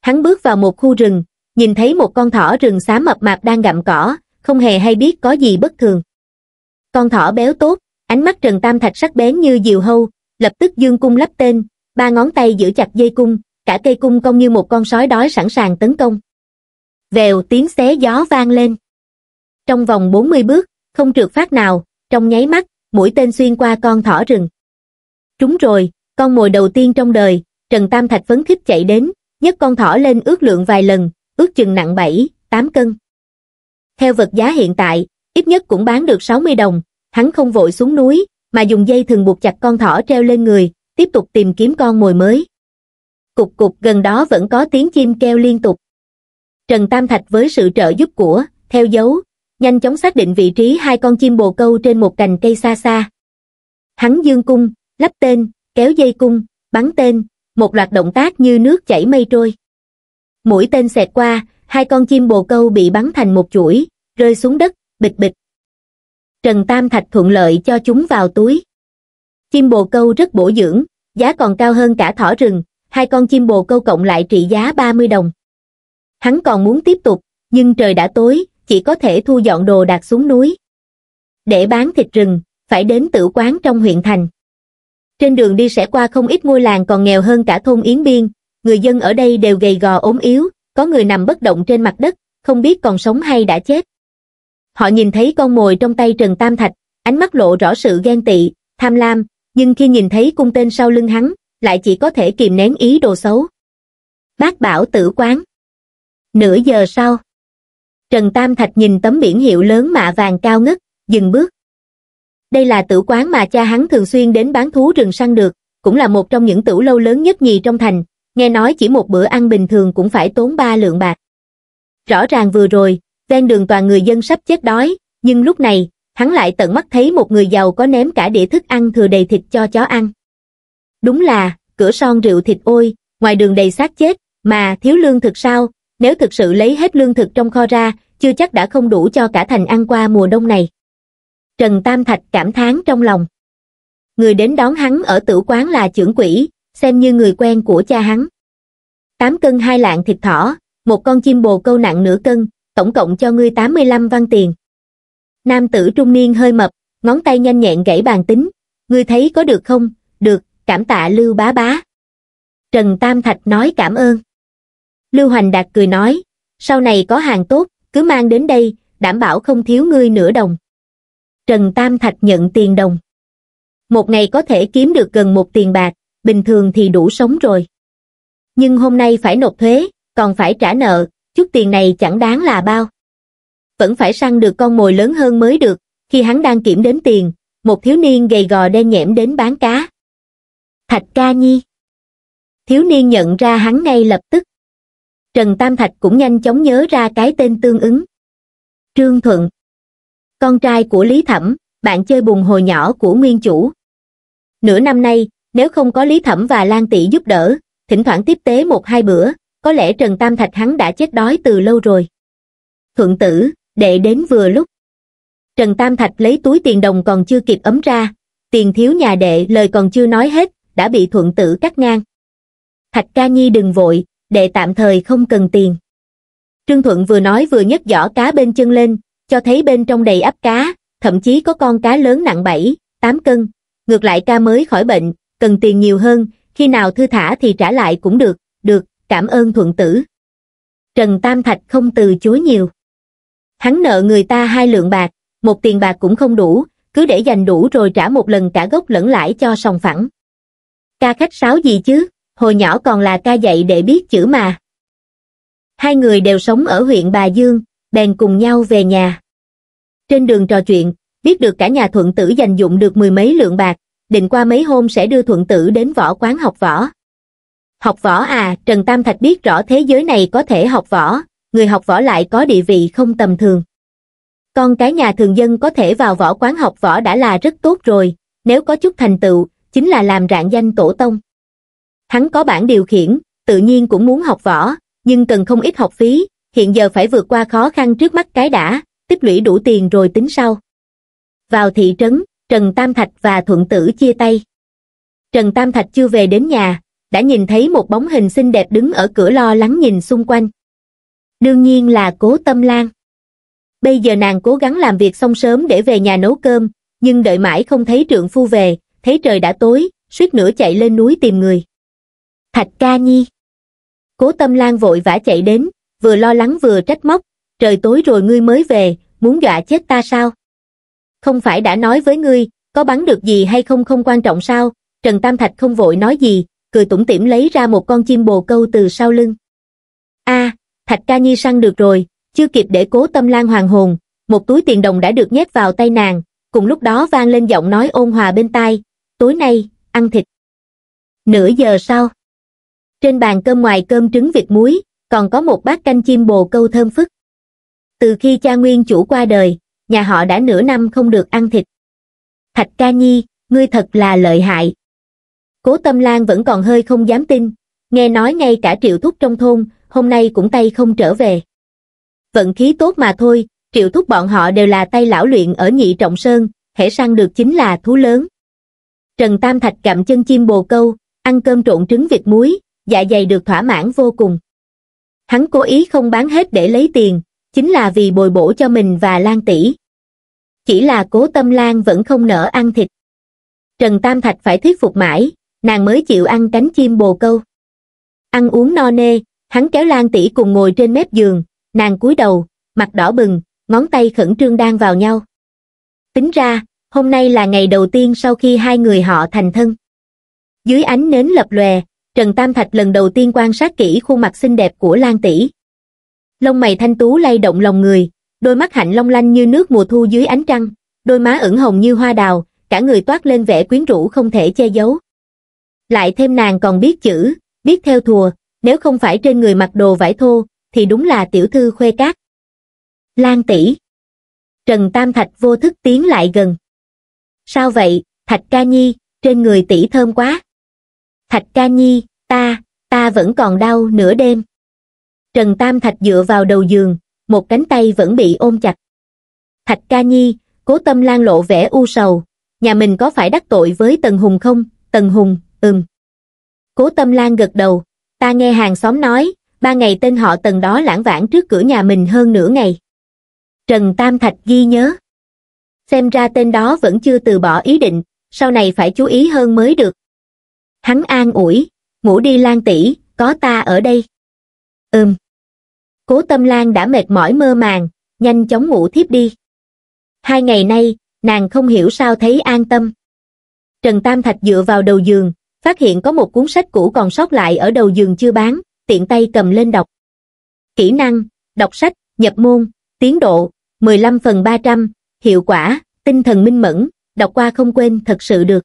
Hắn bước vào một khu rừng, nhìn thấy một con thỏ rừng xám mập mạp đang gặm cỏ, không hề hay biết có gì bất thường. Con thỏ béo tốt, ánh mắt Trần Tam Thạch sắc bén như diều hâu, lập tức dương cung lắp tên, ba ngón tay giữ chặt dây cung, cả cây cung cong như một con sói đói sẵn sàng tấn công. Vèo tiếng xé gió vang lên. Trong vòng 40 bước, không trượt phát nào, trong nháy mắt, mũi tên xuyên qua con thỏ rừng. Trúng rồi, con mồi đầu tiên trong đời, Trần Tam Thạch phấn khích chạy đến, nhấc con thỏ lên ước lượng vài lần, ước chừng nặng 7, 8 cân. Theo vật giá hiện tại, ít nhất cũng bán được 60 đồng, hắn không vội xuống núi, mà dùng dây thường buộc chặt con thỏ treo lên người, tiếp tục tìm kiếm con mồi mới. Cục cục gần đó vẫn có tiếng chim kêu liên tục. Trần Tam Thạch với sự trợ giúp của, theo dấu, nhanh chóng xác định vị trí hai con chim bồ câu trên một cành cây xa xa. Hắn dương cung, lắp tên, kéo dây cung, bắn tên, một loạt động tác như nước chảy mây trôi. Mũi tên xẹt qua, hai con chim bồ câu bị bắn thành một chuỗi, rơi xuống đất, bịch bịch. Trần Tam Thạch thuận lợi cho chúng vào túi. Chim bồ câu rất bổ dưỡng, giá còn cao hơn cả thỏ rừng, hai con chim bồ câu cộng lại trị giá 30 đồng. Hắn còn muốn tiếp tục, nhưng trời đã tối, chỉ có thể thu dọn đồ đạc xuống núi. Để bán thịt rừng, phải đến tử quán trong huyện thành. Trên đường đi sẽ qua không ít ngôi làng còn nghèo hơn cả thôn Yến Biên, người dân ở đây đều gầy gò ốm yếu, có người nằm bất động trên mặt đất, không biết còn sống hay đã chết. Họ nhìn thấy con mồi trong tay Trần Tam Thạch, ánh mắt lộ rõ sự ghen tị, tham lam, nhưng khi nhìn thấy cung tên sau lưng hắn, lại chỉ có thể kìm nén ý đồ xấu. Bác bảo tử quán. Nửa giờ sau, trần tam thạch nhìn tấm biển hiệu lớn mạ vàng cao ngất dừng bước đây là tử quán mà cha hắn thường xuyên đến bán thú rừng săn được cũng là một trong những tửu lâu lớn nhất nhì trong thành nghe nói chỉ một bữa ăn bình thường cũng phải tốn ba lượng bạc rõ ràng vừa rồi ven đường toàn người dân sắp chết đói nhưng lúc này hắn lại tận mắt thấy một người giàu có ném cả đĩa thức ăn thừa đầy thịt cho chó ăn đúng là cửa son rượu thịt ôi ngoài đường đầy xác chết mà thiếu lương thực sao nếu thực sự lấy hết lương thực trong kho ra chưa chắc đã không đủ cho cả thành ăn qua mùa đông này trần tam thạch cảm thán trong lòng người đến đón hắn ở tử quán là trưởng quỷ xem như người quen của cha hắn tám cân hai lạng thịt thỏ một con chim bồ câu nặng nửa cân tổng cộng cho ngươi tám mươi lăm văn tiền nam tử trung niên hơi mập ngón tay nhanh nhẹn gãy bàn tính ngươi thấy có được không được cảm tạ lưu bá bá trần tam thạch nói cảm ơn lưu hoành đạt cười nói sau này có hàng tốt cứ mang đến đây đảm bảo không thiếu ngươi nửa đồng trần tam thạch nhận tiền đồng một ngày có thể kiếm được gần một tiền bạc bình thường thì đủ sống rồi nhưng hôm nay phải nộp thuế còn phải trả nợ chút tiền này chẳng đáng là bao vẫn phải săn được con mồi lớn hơn mới được khi hắn đang kiểm đến tiền một thiếu niên gầy gò đen nhẽm đến bán cá thạch ca nhi thiếu niên nhận ra hắn ngay lập tức Trần Tam Thạch cũng nhanh chóng nhớ ra cái tên tương ứng. Trương Thuận Con trai của Lý Thẩm, bạn chơi bùng hồi nhỏ của nguyên chủ. Nửa năm nay, nếu không có Lý Thẩm và Lan Tỷ giúp đỡ, thỉnh thoảng tiếp tế một hai bữa, có lẽ Trần Tam Thạch hắn đã chết đói từ lâu rồi. Thuận tử, đệ đến vừa lúc. Trần Tam Thạch lấy túi tiền đồng còn chưa kịp ấm ra, tiền thiếu nhà đệ lời còn chưa nói hết, đã bị thuận tử cắt ngang. Thạch ca nhi đừng vội, đệ tạm thời không cần tiền. Trương Thuận vừa nói vừa nhấc giỏ cá bên chân lên, cho thấy bên trong đầy ấp cá, thậm chí có con cá lớn nặng 7, 8 cân. Ngược lại ca mới khỏi bệnh, cần tiền nhiều hơn, khi nào thư thả thì trả lại cũng được, được, cảm ơn Thuận tử. Trần Tam Thạch không từ chối nhiều. Hắn nợ người ta hai lượng bạc, một tiền bạc cũng không đủ, cứ để dành đủ rồi trả một lần cả gốc lẫn lãi cho sòng phẳng. Ca khách sáo gì chứ? hồi nhỏ còn là ca dạy để biết chữ mà. Hai người đều sống ở huyện Bà Dương, bèn cùng nhau về nhà. Trên đường trò chuyện, biết được cả nhà thuận tử dành dụng được mười mấy lượng bạc, định qua mấy hôm sẽ đưa thuận tử đến võ quán học võ. Học võ à, Trần Tam Thạch biết rõ thế giới này có thể học võ, người học võ lại có địa vị không tầm thường. Con cái nhà thường dân có thể vào võ quán học võ đã là rất tốt rồi, nếu có chút thành tựu, chính là làm rạng danh tổ tông. Hắn có bản điều khiển, tự nhiên cũng muốn học võ, nhưng cần không ít học phí, hiện giờ phải vượt qua khó khăn trước mắt cái đã, tích lũy đủ tiền rồi tính sau. Vào thị trấn, Trần Tam Thạch và Thuận Tử chia tay. Trần Tam Thạch chưa về đến nhà, đã nhìn thấy một bóng hình xinh đẹp đứng ở cửa lo lắng nhìn xung quanh. Đương nhiên là cố tâm lan. Bây giờ nàng cố gắng làm việc xong sớm để về nhà nấu cơm, nhưng đợi mãi không thấy trượng phu về, thấy trời đã tối, suýt nữa chạy lên núi tìm người. Thạch ca nhi. Cố tâm lan vội vã chạy đến, vừa lo lắng vừa trách móc, trời tối rồi ngươi mới về, muốn dọa chết ta sao? Không phải đã nói với ngươi, có bắn được gì hay không không quan trọng sao? Trần Tam Thạch không vội nói gì, cười tủm tỉm lấy ra một con chim bồ câu từ sau lưng. a Thạch ca nhi săn được rồi, chưa kịp để cố tâm lan hoàng hồn, một túi tiền đồng đã được nhét vào tay nàng, cùng lúc đó vang lên giọng nói ôn hòa bên tai, tối nay, ăn thịt. Nửa giờ sau, trên bàn cơm ngoài cơm trứng vịt muối còn có một bát canh chim bồ câu thơm phức từ khi cha nguyên chủ qua đời nhà họ đã nửa năm không được ăn thịt thạch ca nhi ngươi thật là lợi hại cố tâm lan vẫn còn hơi không dám tin nghe nói ngay cả triệu thúc trong thôn hôm nay cũng tay không trở về vận khí tốt mà thôi triệu thúc bọn họ đều là tay lão luyện ở nhị trọng sơn hễ săn được chính là thú lớn trần tam thạch cặm chân chim bồ câu ăn cơm trộn trứng vịt muối dạ dày được thỏa mãn vô cùng. Hắn cố ý không bán hết để lấy tiền, chính là vì bồi bổ cho mình và Lan tỷ. Chỉ là cố tâm Lan vẫn không nỡ ăn thịt. Trần Tam Thạch phải thuyết phục mãi, nàng mới chịu ăn cánh chim bồ câu. Ăn uống no nê, hắn kéo Lan tỷ cùng ngồi trên mép giường, nàng cúi đầu, mặt đỏ bừng, ngón tay khẩn trương đang vào nhau. Tính ra, hôm nay là ngày đầu tiên sau khi hai người họ thành thân. Dưới ánh nến lập lòe, trần tam thạch lần đầu tiên quan sát kỹ khuôn mặt xinh đẹp của lan tỷ lông mày thanh tú lay động lòng người đôi mắt hạnh long lanh như nước mùa thu dưới ánh trăng đôi má ửng hồng như hoa đào cả người toát lên vẻ quyến rũ không thể che giấu lại thêm nàng còn biết chữ biết theo thùa nếu không phải trên người mặc đồ vải thô thì đúng là tiểu thư khuê cát lan tỷ trần tam thạch vô thức tiến lại gần sao vậy thạch ca nhi trên người tỷ thơm quá Thạch ca nhi, ta, ta vẫn còn đau nửa đêm. Trần Tam Thạch dựa vào đầu giường, một cánh tay vẫn bị ôm chặt. Thạch ca nhi, cố tâm lan lộ vẻ u sầu, nhà mình có phải đắc tội với Tần Hùng không? Tần Hùng, ừm. Cố tâm lan gật đầu, ta nghe hàng xóm nói, ba ngày tên họ Tần đó lãng vãng trước cửa nhà mình hơn nửa ngày. Trần Tam Thạch ghi nhớ. Xem ra tên đó vẫn chưa từ bỏ ý định, sau này phải chú ý hơn mới được hắn an ủi ngủ đi lan tỷ có ta ở đây ừm cố tâm lan đã mệt mỏi mơ màng nhanh chóng ngủ thiếp đi hai ngày nay nàng không hiểu sao thấy an tâm trần tam thạch dựa vào đầu giường phát hiện có một cuốn sách cũ còn sót lại ở đầu giường chưa bán tiện tay cầm lên đọc kỹ năng đọc sách nhập môn tiến độ 15 phần 300, hiệu quả tinh thần minh mẫn đọc qua không quên thật sự được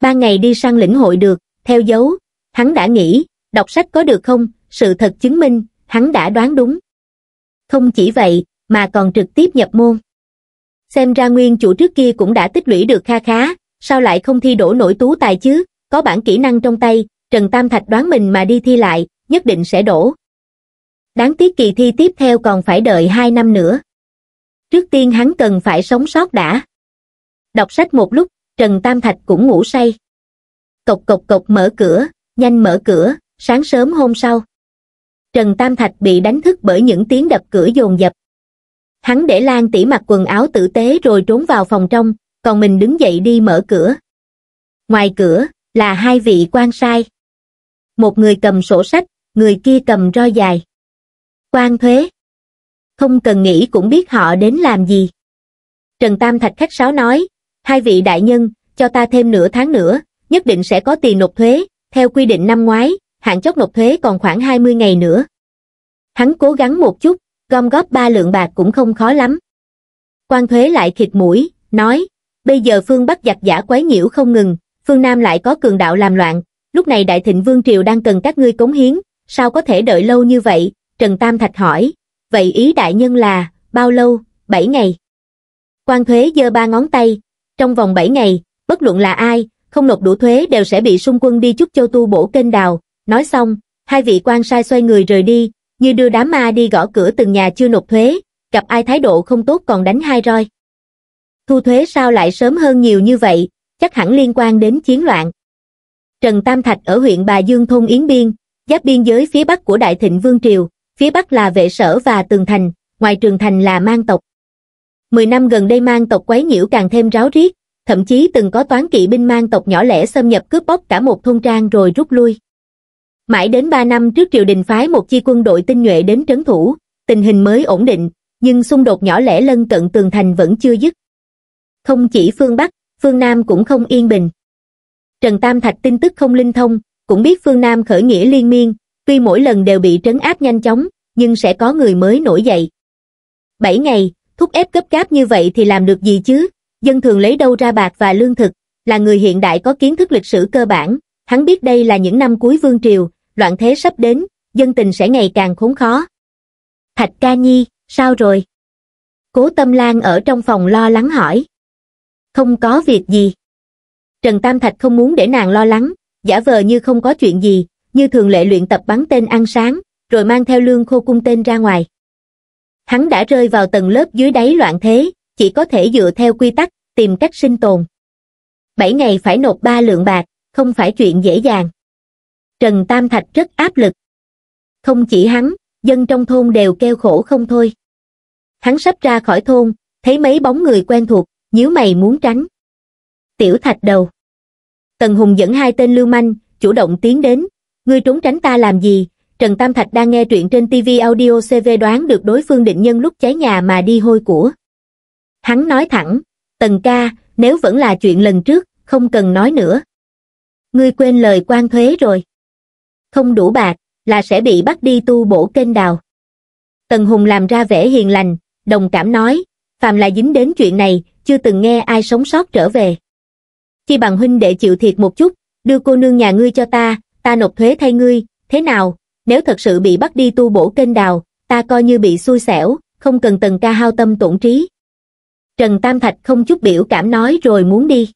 ba ngày đi sang lĩnh hội được, theo dấu, hắn đã nghĩ, đọc sách có được không, sự thật chứng minh, hắn đã đoán đúng. Không chỉ vậy, mà còn trực tiếp nhập môn. Xem ra nguyên chủ trước kia cũng đã tích lũy được kha khá, sao lại không thi đổ nổi tú tài chứ, có bản kỹ năng trong tay, Trần Tam Thạch đoán mình mà đi thi lại, nhất định sẽ đổ. Đáng tiếc kỳ thi tiếp theo còn phải đợi 2 năm nữa. Trước tiên hắn cần phải sống sót đã. Đọc sách một lúc, Trần Tam Thạch cũng ngủ say. Cộc cộc cộc mở cửa, nhanh mở cửa, sáng sớm hôm sau. Trần Tam Thạch bị đánh thức bởi những tiếng đập cửa dồn dập. Hắn để Lan tỉ mặc quần áo tử tế rồi trốn vào phòng trong, còn mình đứng dậy đi mở cửa. Ngoài cửa là hai vị quan sai. Một người cầm sổ sách, người kia cầm roi dài. Quan thuế. Không cần nghĩ cũng biết họ đến làm gì. Trần Tam Thạch khách sáo nói, hai vị đại nhân, cho ta thêm nửa tháng nữa, nhất định sẽ có tiền nộp thuế, theo quy định năm ngoái, hạn chót nộp thuế còn khoảng 20 ngày nữa. Hắn cố gắng một chút, gom góp ba lượng bạc cũng không khó lắm. quan thuế lại khịt mũi, nói, bây giờ phương Bắc giặc giả quấy nhiễu không ngừng, phương Nam lại có cường đạo làm loạn, lúc này Đại Thịnh Vương Triều đang cần các ngươi cống hiến, sao có thể đợi lâu như vậy? Trần Tam Thạch hỏi, vậy ý đại nhân là, bao lâu, bảy ngày. quan thuế giơ ba ngón tay, trong vòng 7 ngày, bất luận là ai, không nộp đủ thuế đều sẽ bị xung quân đi chúc châu tu bổ kênh đào. Nói xong, hai vị quan sai xoay người rời đi, như đưa đám ma đi gõ cửa từng nhà chưa nộp thuế, gặp ai thái độ không tốt còn đánh hai roi. Thu thuế sao lại sớm hơn nhiều như vậy, chắc hẳn liên quan đến chiến loạn. Trần Tam Thạch ở huyện Bà Dương thôn Yến Biên, giáp biên giới phía bắc của Đại Thịnh Vương Triều, phía bắc là vệ sở và Tường Thành, ngoài Trường Thành là Mang Tộc, 10 năm gần đây mang tộc quấy nhiễu càng thêm ráo riết, thậm chí từng có toán kỵ binh mang tộc nhỏ lẻ xâm nhập cướp bóc cả một thôn trang rồi rút lui. Mãi đến 3 năm trước triều đình phái một chi quân đội tinh nhuệ đến trấn thủ, tình hình mới ổn định, nhưng xung đột nhỏ lẻ lân cận tường thành vẫn chưa dứt. Không chỉ phương Bắc, phương Nam cũng không yên bình. Trần Tam Thạch tin tức không linh thông, cũng biết phương Nam khởi nghĩa liên miên, tuy mỗi lần đều bị trấn áp nhanh chóng, nhưng sẽ có người mới nổi dậy. 7 ngày, thúc ép gấp gáp như vậy thì làm được gì chứ? Dân thường lấy đâu ra bạc và lương thực, là người hiện đại có kiến thức lịch sử cơ bản, hắn biết đây là những năm cuối vương triều, loạn thế sắp đến, dân tình sẽ ngày càng khốn khó. Thạch ca nhi, sao rồi? Cố Tâm Lan ở trong phòng lo lắng hỏi. Không có việc gì. Trần Tam Thạch không muốn để nàng lo lắng, giả vờ như không có chuyện gì, như thường lệ luyện tập bắn tên ăn sáng, rồi mang theo lương khô cung tên ra ngoài hắn đã rơi vào tầng lớp dưới đáy loạn thế chỉ có thể dựa theo quy tắc tìm cách sinh tồn bảy ngày phải nộp ba lượng bạc không phải chuyện dễ dàng trần tam thạch rất áp lực không chỉ hắn dân trong thôn đều kêu khổ không thôi hắn sắp ra khỏi thôn thấy mấy bóng người quen thuộc nhíu mày muốn tránh tiểu thạch đầu tần hùng dẫn hai tên lưu manh chủ động tiến đến ngươi trốn tránh ta làm gì trần tam thạch đang nghe truyện trên tv audio cv đoán được đối phương định nhân lúc cháy nhà mà đi hôi của hắn nói thẳng tần ca nếu vẫn là chuyện lần trước không cần nói nữa ngươi quên lời quan thuế rồi không đủ bạc là sẽ bị bắt đi tu bổ kênh đào tần hùng làm ra vẻ hiền lành đồng cảm nói phàm là dính đến chuyện này chưa từng nghe ai sống sót trở về chi bằng huynh đệ chịu thiệt một chút đưa cô nương nhà ngươi cho ta ta nộp thuế thay ngươi thế nào nếu thật sự bị bắt đi tu bổ kênh đào, ta coi như bị xui xẻo, không cần tần ca hao tâm tổn trí. Trần Tam Thạch không chút biểu cảm nói rồi muốn đi.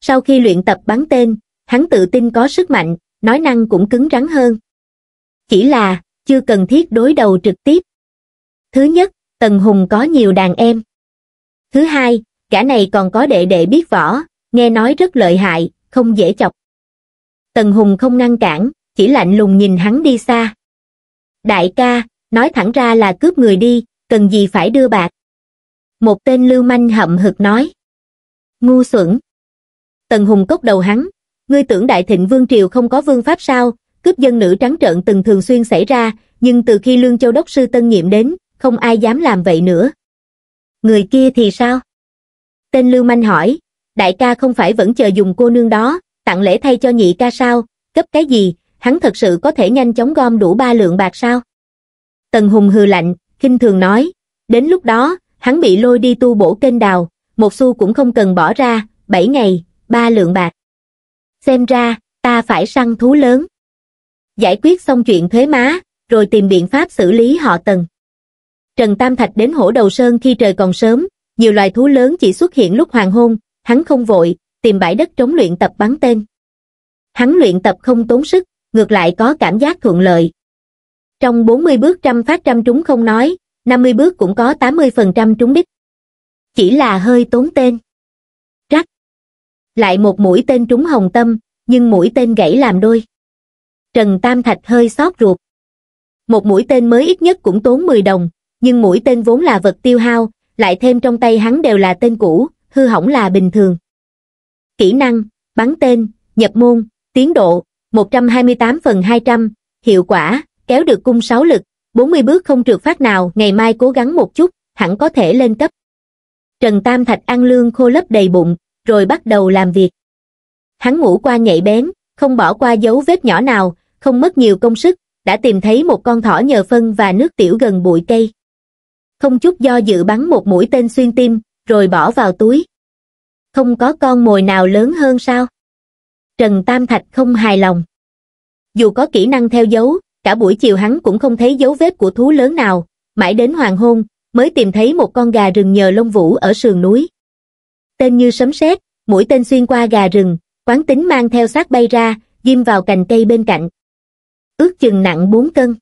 Sau khi luyện tập bắn tên, hắn tự tin có sức mạnh, nói năng cũng cứng rắn hơn. Chỉ là, chưa cần thiết đối đầu trực tiếp. Thứ nhất, Tần Hùng có nhiều đàn em. Thứ hai, gã này còn có đệ đệ biết võ, nghe nói rất lợi hại, không dễ chọc. Tần Hùng không ngăn cản, chỉ lạnh lùng nhìn hắn đi xa. Đại ca, nói thẳng ra là cướp người đi, cần gì phải đưa bạc. Một tên lưu manh hậm hực nói. Ngu xuẩn. Tần Hùng cốc đầu hắn, ngươi tưởng Đại Thịnh Vương Triều không có vương pháp sao, cướp dân nữ trắng trợn từng thường xuyên xảy ra, nhưng từ khi Lương Châu Đốc Sư Tân nhiệm đến, không ai dám làm vậy nữa. Người kia thì sao? Tên lưu manh hỏi, đại ca không phải vẫn chờ dùng cô nương đó, tặng lễ thay cho nhị ca sao, cấp cái gì, hắn thật sự có thể nhanh chóng gom đủ ba lượng bạc sao? Tần Hùng hừ lạnh, kinh thường nói, đến lúc đó, hắn bị lôi đi tu bổ kênh đào, một xu cũng không cần bỏ ra, bảy ngày, ba lượng bạc. Xem ra, ta phải săn thú lớn. Giải quyết xong chuyện thuế má, rồi tìm biện pháp xử lý họ Tần. Trần Tam Thạch đến hổ đầu sơn khi trời còn sớm, nhiều loài thú lớn chỉ xuất hiện lúc hoàng hôn, hắn không vội, tìm bãi đất trống luyện tập bắn tên. Hắn luyện tập không tốn sức, ngược lại có cảm giác thuận lợi. Trong 40 bước trăm phát trăm trúng không nói, 50 bước cũng có 80% trúng đích. Chỉ là hơi tốn tên. Rắc. Lại một mũi tên trúng hồng tâm, nhưng mũi tên gãy làm đôi. Trần Tam Thạch hơi xót ruột. Một mũi tên mới ít nhất cũng tốn 10 đồng, nhưng mũi tên vốn là vật tiêu hao, lại thêm trong tay hắn đều là tên cũ, hư hỏng là bình thường. Kỹ năng, bắn tên, nhập môn, tiến độ, 128 phần 200, hiệu quả, kéo được cung 6 lực, 40 bước không trượt phát nào, ngày mai cố gắng một chút, hẳn có thể lên cấp. Trần Tam Thạch ăn lương khô lấp đầy bụng, rồi bắt đầu làm việc. Hắn ngủ qua nhạy bén, không bỏ qua dấu vết nhỏ nào, không mất nhiều công sức, đã tìm thấy một con thỏ nhờ phân và nước tiểu gần bụi cây. Không chút do dự bắn một mũi tên xuyên tim, rồi bỏ vào túi. Không có con mồi nào lớn hơn sao? Trần Tam Thạch không hài lòng. Dù có kỹ năng theo dấu, cả buổi chiều hắn cũng không thấy dấu vết của thú lớn nào, mãi đến hoàng hôn, mới tìm thấy một con gà rừng nhờ lông vũ ở sườn núi. Tên như sấm sét, mũi tên xuyên qua gà rừng, quán tính mang theo xác bay ra, ghim vào cành cây bên cạnh. Ước chừng nặng 4 cân.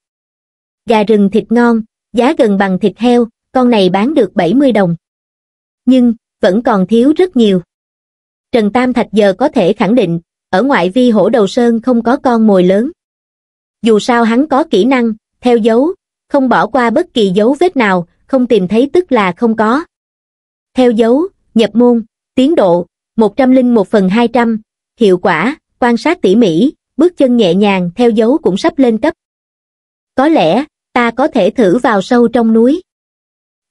Gà rừng thịt ngon, giá gần bằng thịt heo, con này bán được 70 đồng. Nhưng, vẫn còn thiếu rất nhiều. Trần Tam Thạch giờ có thể khẳng định, ở ngoại vi hổ đầu sơn không có con mồi lớn. Dù sao hắn có kỹ năng, theo dấu, không bỏ qua bất kỳ dấu vết nào, không tìm thấy tức là không có. Theo dấu, nhập môn, tiến độ, 101 phần 200, hiệu quả, quan sát tỉ mỉ, bước chân nhẹ nhàng theo dấu cũng sắp lên cấp. Có lẽ, ta có thể thử vào sâu trong núi.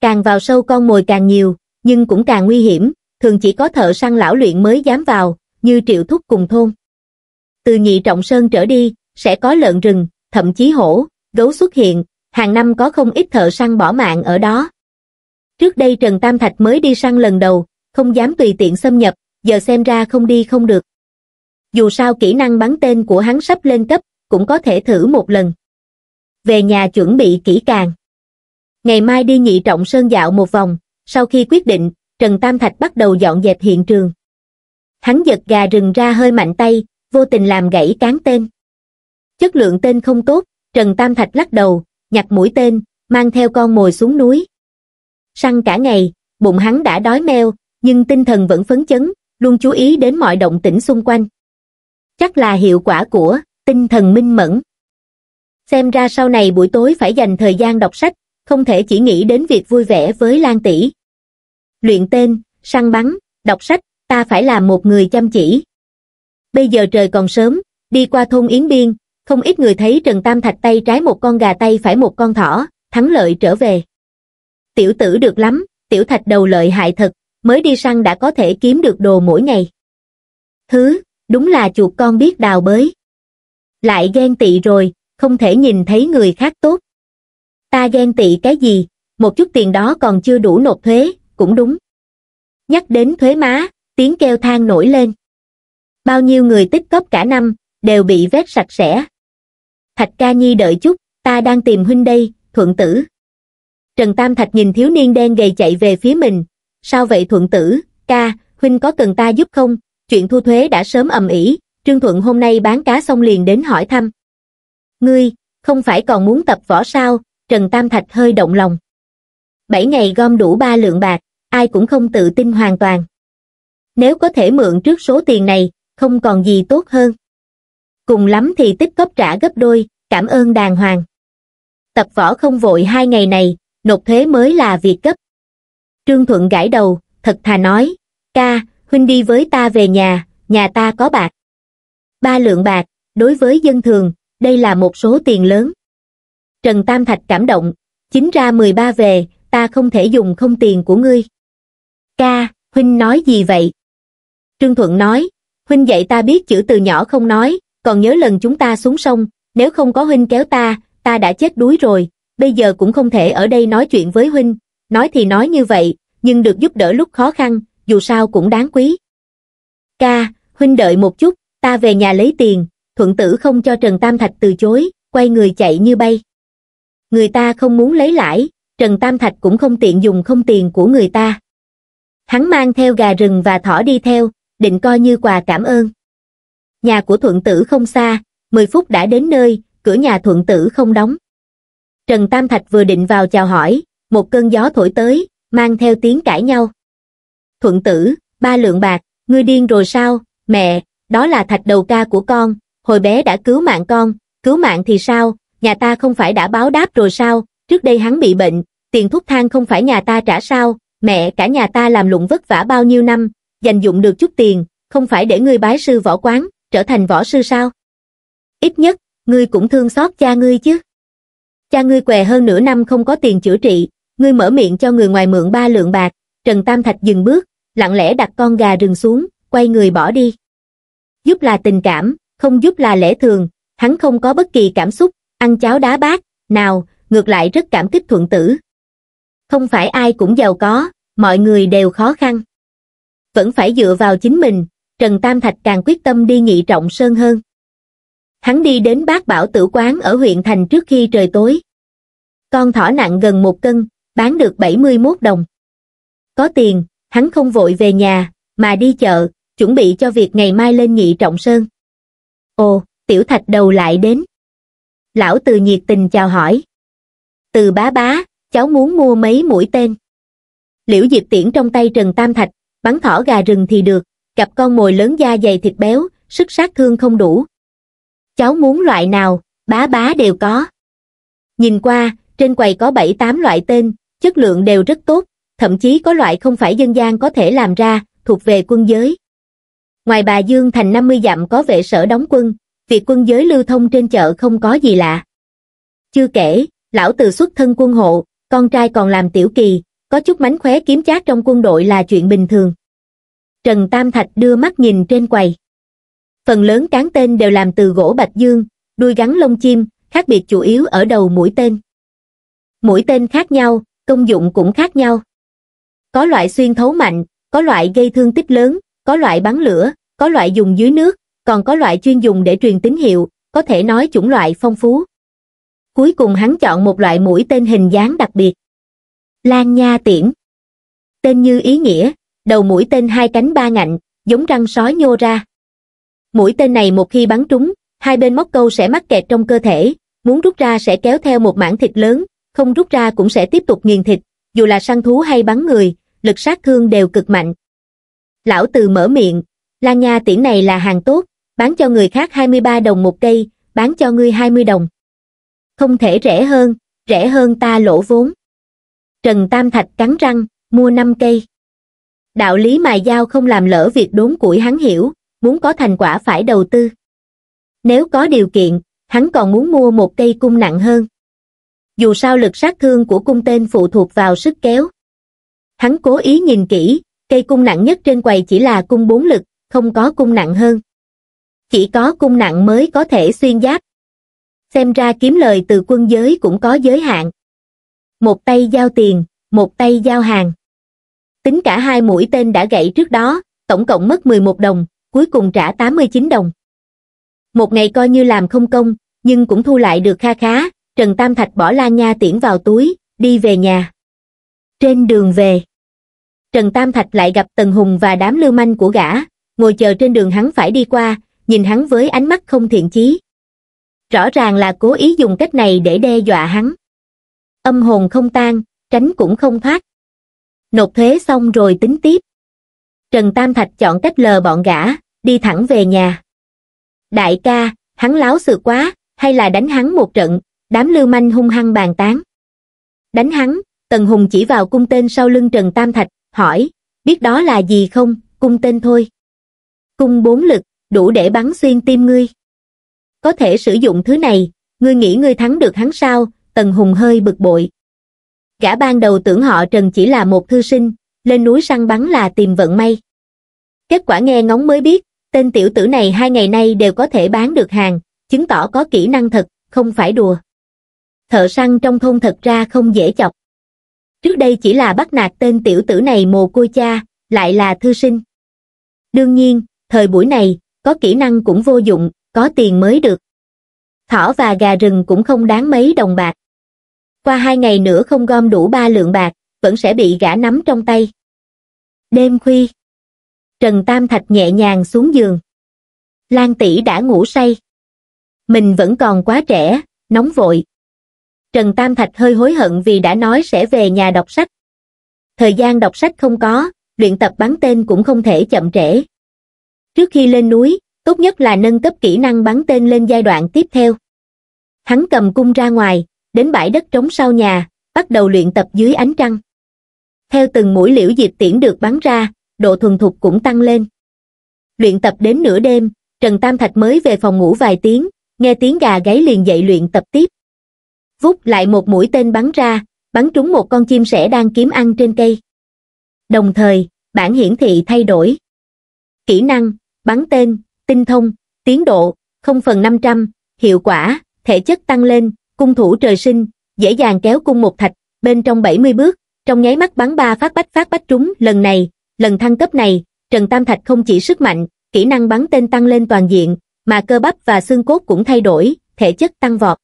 Càng vào sâu con mồi càng nhiều, nhưng cũng càng nguy hiểm, thường chỉ có thợ săn lão luyện mới dám vào, như triệu thúc cùng thôn. Từ nhị trọng sơn trở đi, sẽ có lợn rừng, thậm chí hổ, gấu xuất hiện, hàng năm có không ít thợ săn bỏ mạng ở đó. Trước đây Trần Tam Thạch mới đi săn lần đầu, không dám tùy tiện xâm nhập, giờ xem ra không đi không được. Dù sao kỹ năng bắn tên của hắn sắp lên cấp, cũng có thể thử một lần. Về nhà chuẩn bị kỹ càng. Ngày mai đi nhị trọng sơn dạo một vòng, sau khi quyết định, Trần Tam Thạch bắt đầu dọn dẹp hiện trường hắn giật gà rừng ra hơi mạnh tay vô tình làm gãy cán tên chất lượng tên không tốt trần tam thạch lắc đầu nhặt mũi tên mang theo con mồi xuống núi săn cả ngày bụng hắn đã đói meo nhưng tinh thần vẫn phấn chấn luôn chú ý đến mọi động tĩnh xung quanh chắc là hiệu quả của tinh thần minh mẫn xem ra sau này buổi tối phải dành thời gian đọc sách không thể chỉ nghĩ đến việc vui vẻ với lan tỷ luyện tên săn bắn đọc sách ta phải làm một người chăm chỉ. Bây giờ trời còn sớm, đi qua thôn Yến Biên, không ít người thấy Trần Tam Thạch tay trái một con gà tay phải một con thỏ, thắng lợi trở về. Tiểu tử được lắm, tiểu thạch đầu lợi hại thật, mới đi săn đã có thể kiếm được đồ mỗi ngày. Thứ, đúng là chuột con biết đào bới. Lại ghen tị rồi, không thể nhìn thấy người khác tốt. Ta ghen tị cái gì, một chút tiền đó còn chưa đủ nộp thuế, cũng đúng. Nhắc đến thuế má, tiếng kêu than nổi lên. Bao nhiêu người tích cóp cả năm, đều bị vét sạch sẽ. Thạch ca nhi đợi chút, ta đang tìm huynh đây, thuận tử. Trần Tam Thạch nhìn thiếu niên đen gầy chạy về phía mình. Sao vậy thuận tử, ca, huynh có cần ta giúp không? Chuyện thu thuế đã sớm ầm ĩ, Trương Thuận hôm nay bán cá xong liền đến hỏi thăm. Ngươi, không phải còn muốn tập võ sao? Trần Tam Thạch hơi động lòng. Bảy ngày gom đủ ba lượng bạc, ai cũng không tự tin hoàn toàn. Nếu có thể mượn trước số tiền này, không còn gì tốt hơn. Cùng lắm thì tích cóp trả gấp đôi, cảm ơn đàng hoàng. Tập võ không vội hai ngày này, nộp thuế mới là việc cấp. Trương Thuận gãi đầu, thật thà nói, ca, huynh đi với ta về nhà, nhà ta có bạc. Ba lượng bạc, đối với dân thường, đây là một số tiền lớn. Trần Tam Thạch cảm động, chính ra 13 về, ta không thể dùng không tiền của ngươi. Ca, huynh nói gì vậy? Trương Thuận nói, huynh dạy ta biết chữ từ nhỏ không nói, còn nhớ lần chúng ta xuống sông, nếu không có huynh kéo ta, ta đã chết đuối rồi, bây giờ cũng không thể ở đây nói chuyện với huynh. Nói thì nói như vậy, nhưng được giúp đỡ lúc khó khăn, dù sao cũng đáng quý. Ca, huynh đợi một chút, ta về nhà lấy tiền, thuận tử không cho Trần Tam Thạch từ chối, quay người chạy như bay. Người ta không muốn lấy lãi, Trần Tam Thạch cũng không tiện dùng không tiền của người ta. Hắn mang theo gà rừng và thỏ đi theo, định coi như quà cảm ơn. Nhà của thuận tử không xa, 10 phút đã đến nơi, cửa nhà thuận tử không đóng. Trần Tam Thạch vừa định vào chào hỏi, một cơn gió thổi tới, mang theo tiếng cãi nhau. Thuận tử, ba lượng bạc, ngươi điên rồi sao, mẹ, đó là thạch đầu ca của con, hồi bé đã cứu mạng con, cứu mạng thì sao, nhà ta không phải đã báo đáp rồi sao, trước đây hắn bị bệnh, tiền thuốc thang không phải nhà ta trả sao, mẹ cả nhà ta làm lụng vất vả bao nhiêu năm, dành dụng được chút tiền, không phải để ngươi bái sư võ quán, trở thành võ sư sao? Ít nhất, ngươi cũng thương xót cha ngươi chứ. Cha ngươi què hơn nửa năm không có tiền chữa trị, ngươi mở miệng cho người ngoài mượn ba lượng bạc, Trần Tam Thạch dừng bước, lặng lẽ đặt con gà rừng xuống, quay người bỏ đi. Giúp là tình cảm, không giúp là lẽ thường, hắn không có bất kỳ cảm xúc, ăn cháo đá bát, nào, ngược lại rất cảm kích thuận tử. Không phải ai cũng giàu có, mọi người đều khó khăn vẫn phải dựa vào chính mình, Trần Tam Thạch càng quyết tâm đi nghị trọng sơn hơn. Hắn đi đến bác bảo tử quán ở huyện thành trước khi trời tối. Con thỏ nặng gần một cân, bán được 71 đồng. Có tiền, hắn không vội về nhà, mà đi chợ, chuẩn bị cho việc ngày mai lên nghị trọng sơn. Ồ, tiểu thạch đầu lại đến. Lão từ nhiệt tình chào hỏi. Từ bá bá, cháu muốn mua mấy mũi tên. Liễu Diệp Tiễn trong tay Trần Tam Thạch bắn thỏ gà rừng thì được gặp con mồi lớn da dày thịt béo sức sát thương không đủ cháu muốn loại nào bá bá đều có nhìn qua trên quầy có bảy tám loại tên chất lượng đều rất tốt thậm chí có loại không phải dân gian có thể làm ra thuộc về quân giới ngoài bà dương thành năm mươi dặm có vệ sở đóng quân việc quân giới lưu thông trên chợ không có gì lạ chưa kể lão từ xuất thân quân hộ con trai còn làm tiểu kỳ có chút mánh khóe kiếm chát trong quân đội là chuyện bình thường. Trần Tam Thạch đưa mắt nhìn trên quầy. Phần lớn cán tên đều làm từ gỗ bạch dương, đuôi gắn lông chim, khác biệt chủ yếu ở đầu mũi tên. Mũi tên khác nhau, công dụng cũng khác nhau. Có loại xuyên thấu mạnh, có loại gây thương tích lớn, có loại bắn lửa, có loại dùng dưới nước, còn có loại chuyên dùng để truyền tín hiệu, có thể nói chủng loại phong phú. Cuối cùng hắn chọn một loại mũi tên hình dáng đặc biệt. Lan Nha Tiễn. Tên như ý nghĩa, đầu mũi tên hai cánh ba ngạnh, giống răng sói nhô ra. Mũi tên này một khi bắn trúng, hai bên móc câu sẽ mắc kẹt trong cơ thể, muốn rút ra sẽ kéo theo một mảng thịt lớn, không rút ra cũng sẽ tiếp tục nghiền thịt, dù là săn thú hay bắn người, lực sát thương đều cực mạnh. Lão từ mở miệng, Lan Nha Tiễn này là hàng tốt, bán cho người khác 23 đồng một cây, bán cho ngươi 20 đồng. Không thể rẻ hơn, rẻ hơn ta lỗ vốn. Trần Tam Thạch cắn răng, mua năm cây. Đạo lý mài dao không làm lỡ việc đốn củi hắn hiểu, muốn có thành quả phải đầu tư. Nếu có điều kiện, hắn còn muốn mua một cây cung nặng hơn. Dù sao lực sát thương của cung tên phụ thuộc vào sức kéo. Hắn cố ý nhìn kỹ, cây cung nặng nhất trên quầy chỉ là cung bốn lực, không có cung nặng hơn. Chỉ có cung nặng mới có thể xuyên giáp. Xem ra kiếm lời từ quân giới cũng có giới hạn một tay giao tiền, một tay giao hàng. Tính cả hai mũi tên đã gãy trước đó, tổng cộng mất 11 đồng, cuối cùng trả 89 đồng. Một ngày coi như làm không công, nhưng cũng thu lại được kha khá, Trần Tam Thạch bỏ la nha tiễn vào túi, đi về nhà. Trên đường về, Trần Tam Thạch lại gặp Tần Hùng và đám lưu manh của gã, ngồi chờ trên đường hắn phải đi qua, nhìn hắn với ánh mắt không thiện chí. Rõ ràng là cố ý dùng cách này để đe dọa hắn âm hồn không tan, tránh cũng không thoát. Nộp thuế xong rồi tính tiếp. Trần Tam Thạch chọn cách lờ bọn gã, đi thẳng về nhà. Đại ca, hắn láo sự quá, hay là đánh hắn một trận, đám lưu manh hung hăng bàn tán. Đánh hắn, Tần Hùng chỉ vào cung tên sau lưng Trần Tam Thạch, hỏi, biết đó là gì không, cung tên thôi. Cung bốn lực, đủ để bắn xuyên tim ngươi. Có thể sử dụng thứ này, ngươi nghĩ ngươi thắng được hắn sao, Tần Hùng hơi bực bội. Gã ban đầu tưởng họ Trần chỉ là một thư sinh, lên núi săn bắn là tìm vận may. Kết quả nghe ngóng mới biết, tên tiểu tử này hai ngày nay đều có thể bán được hàng, chứng tỏ có kỹ năng thật, không phải đùa. Thợ săn trong thôn thật ra không dễ chọc. Trước đây chỉ là bắt nạt tên tiểu tử này mồ côi cha, lại là thư sinh. Đương nhiên, thời buổi này, có kỹ năng cũng vô dụng, có tiền mới được. Thỏ và gà rừng cũng không đáng mấy đồng bạc qua hai ngày nữa không gom đủ ba lượng bạc, vẫn sẽ bị gã nắm trong tay. Đêm khuya, Trần Tam Thạch nhẹ nhàng xuống giường. Lan tỷ đã ngủ say. Mình vẫn còn quá trẻ, nóng vội. Trần Tam Thạch hơi hối hận vì đã nói sẽ về nhà đọc sách. Thời gian đọc sách không có, luyện tập bắn tên cũng không thể chậm trễ. Trước khi lên núi, tốt nhất là nâng cấp kỹ năng bắn tên lên giai đoạn tiếp theo. Hắn cầm cung ra ngoài, đến bãi đất trống sau nhà, bắt đầu luyện tập dưới ánh trăng. Theo từng mũi liễu diệt tiễn được bắn ra, độ thuần thục cũng tăng lên. Luyện tập đến nửa đêm, Trần Tam Thạch mới về phòng ngủ vài tiếng, nghe tiếng gà gáy liền dậy luyện tập tiếp. Vút lại một mũi tên bắn ra, bắn trúng một con chim sẻ đang kiếm ăn trên cây. Đồng thời, bản hiển thị thay đổi. Kỹ năng, bắn tên, tinh thông, tiến độ, 0 phần 500, hiệu quả, thể chất tăng lên, cung thủ trời sinh, dễ dàng kéo cung một thạch, bên trong 70 bước, trong nháy mắt bắn ba phát bách phát bách trúng, lần này, lần thăng cấp này, Trần Tam Thạch không chỉ sức mạnh, kỹ năng bắn tên tăng lên toàn diện, mà cơ bắp và xương cốt cũng thay đổi, thể chất tăng vọt.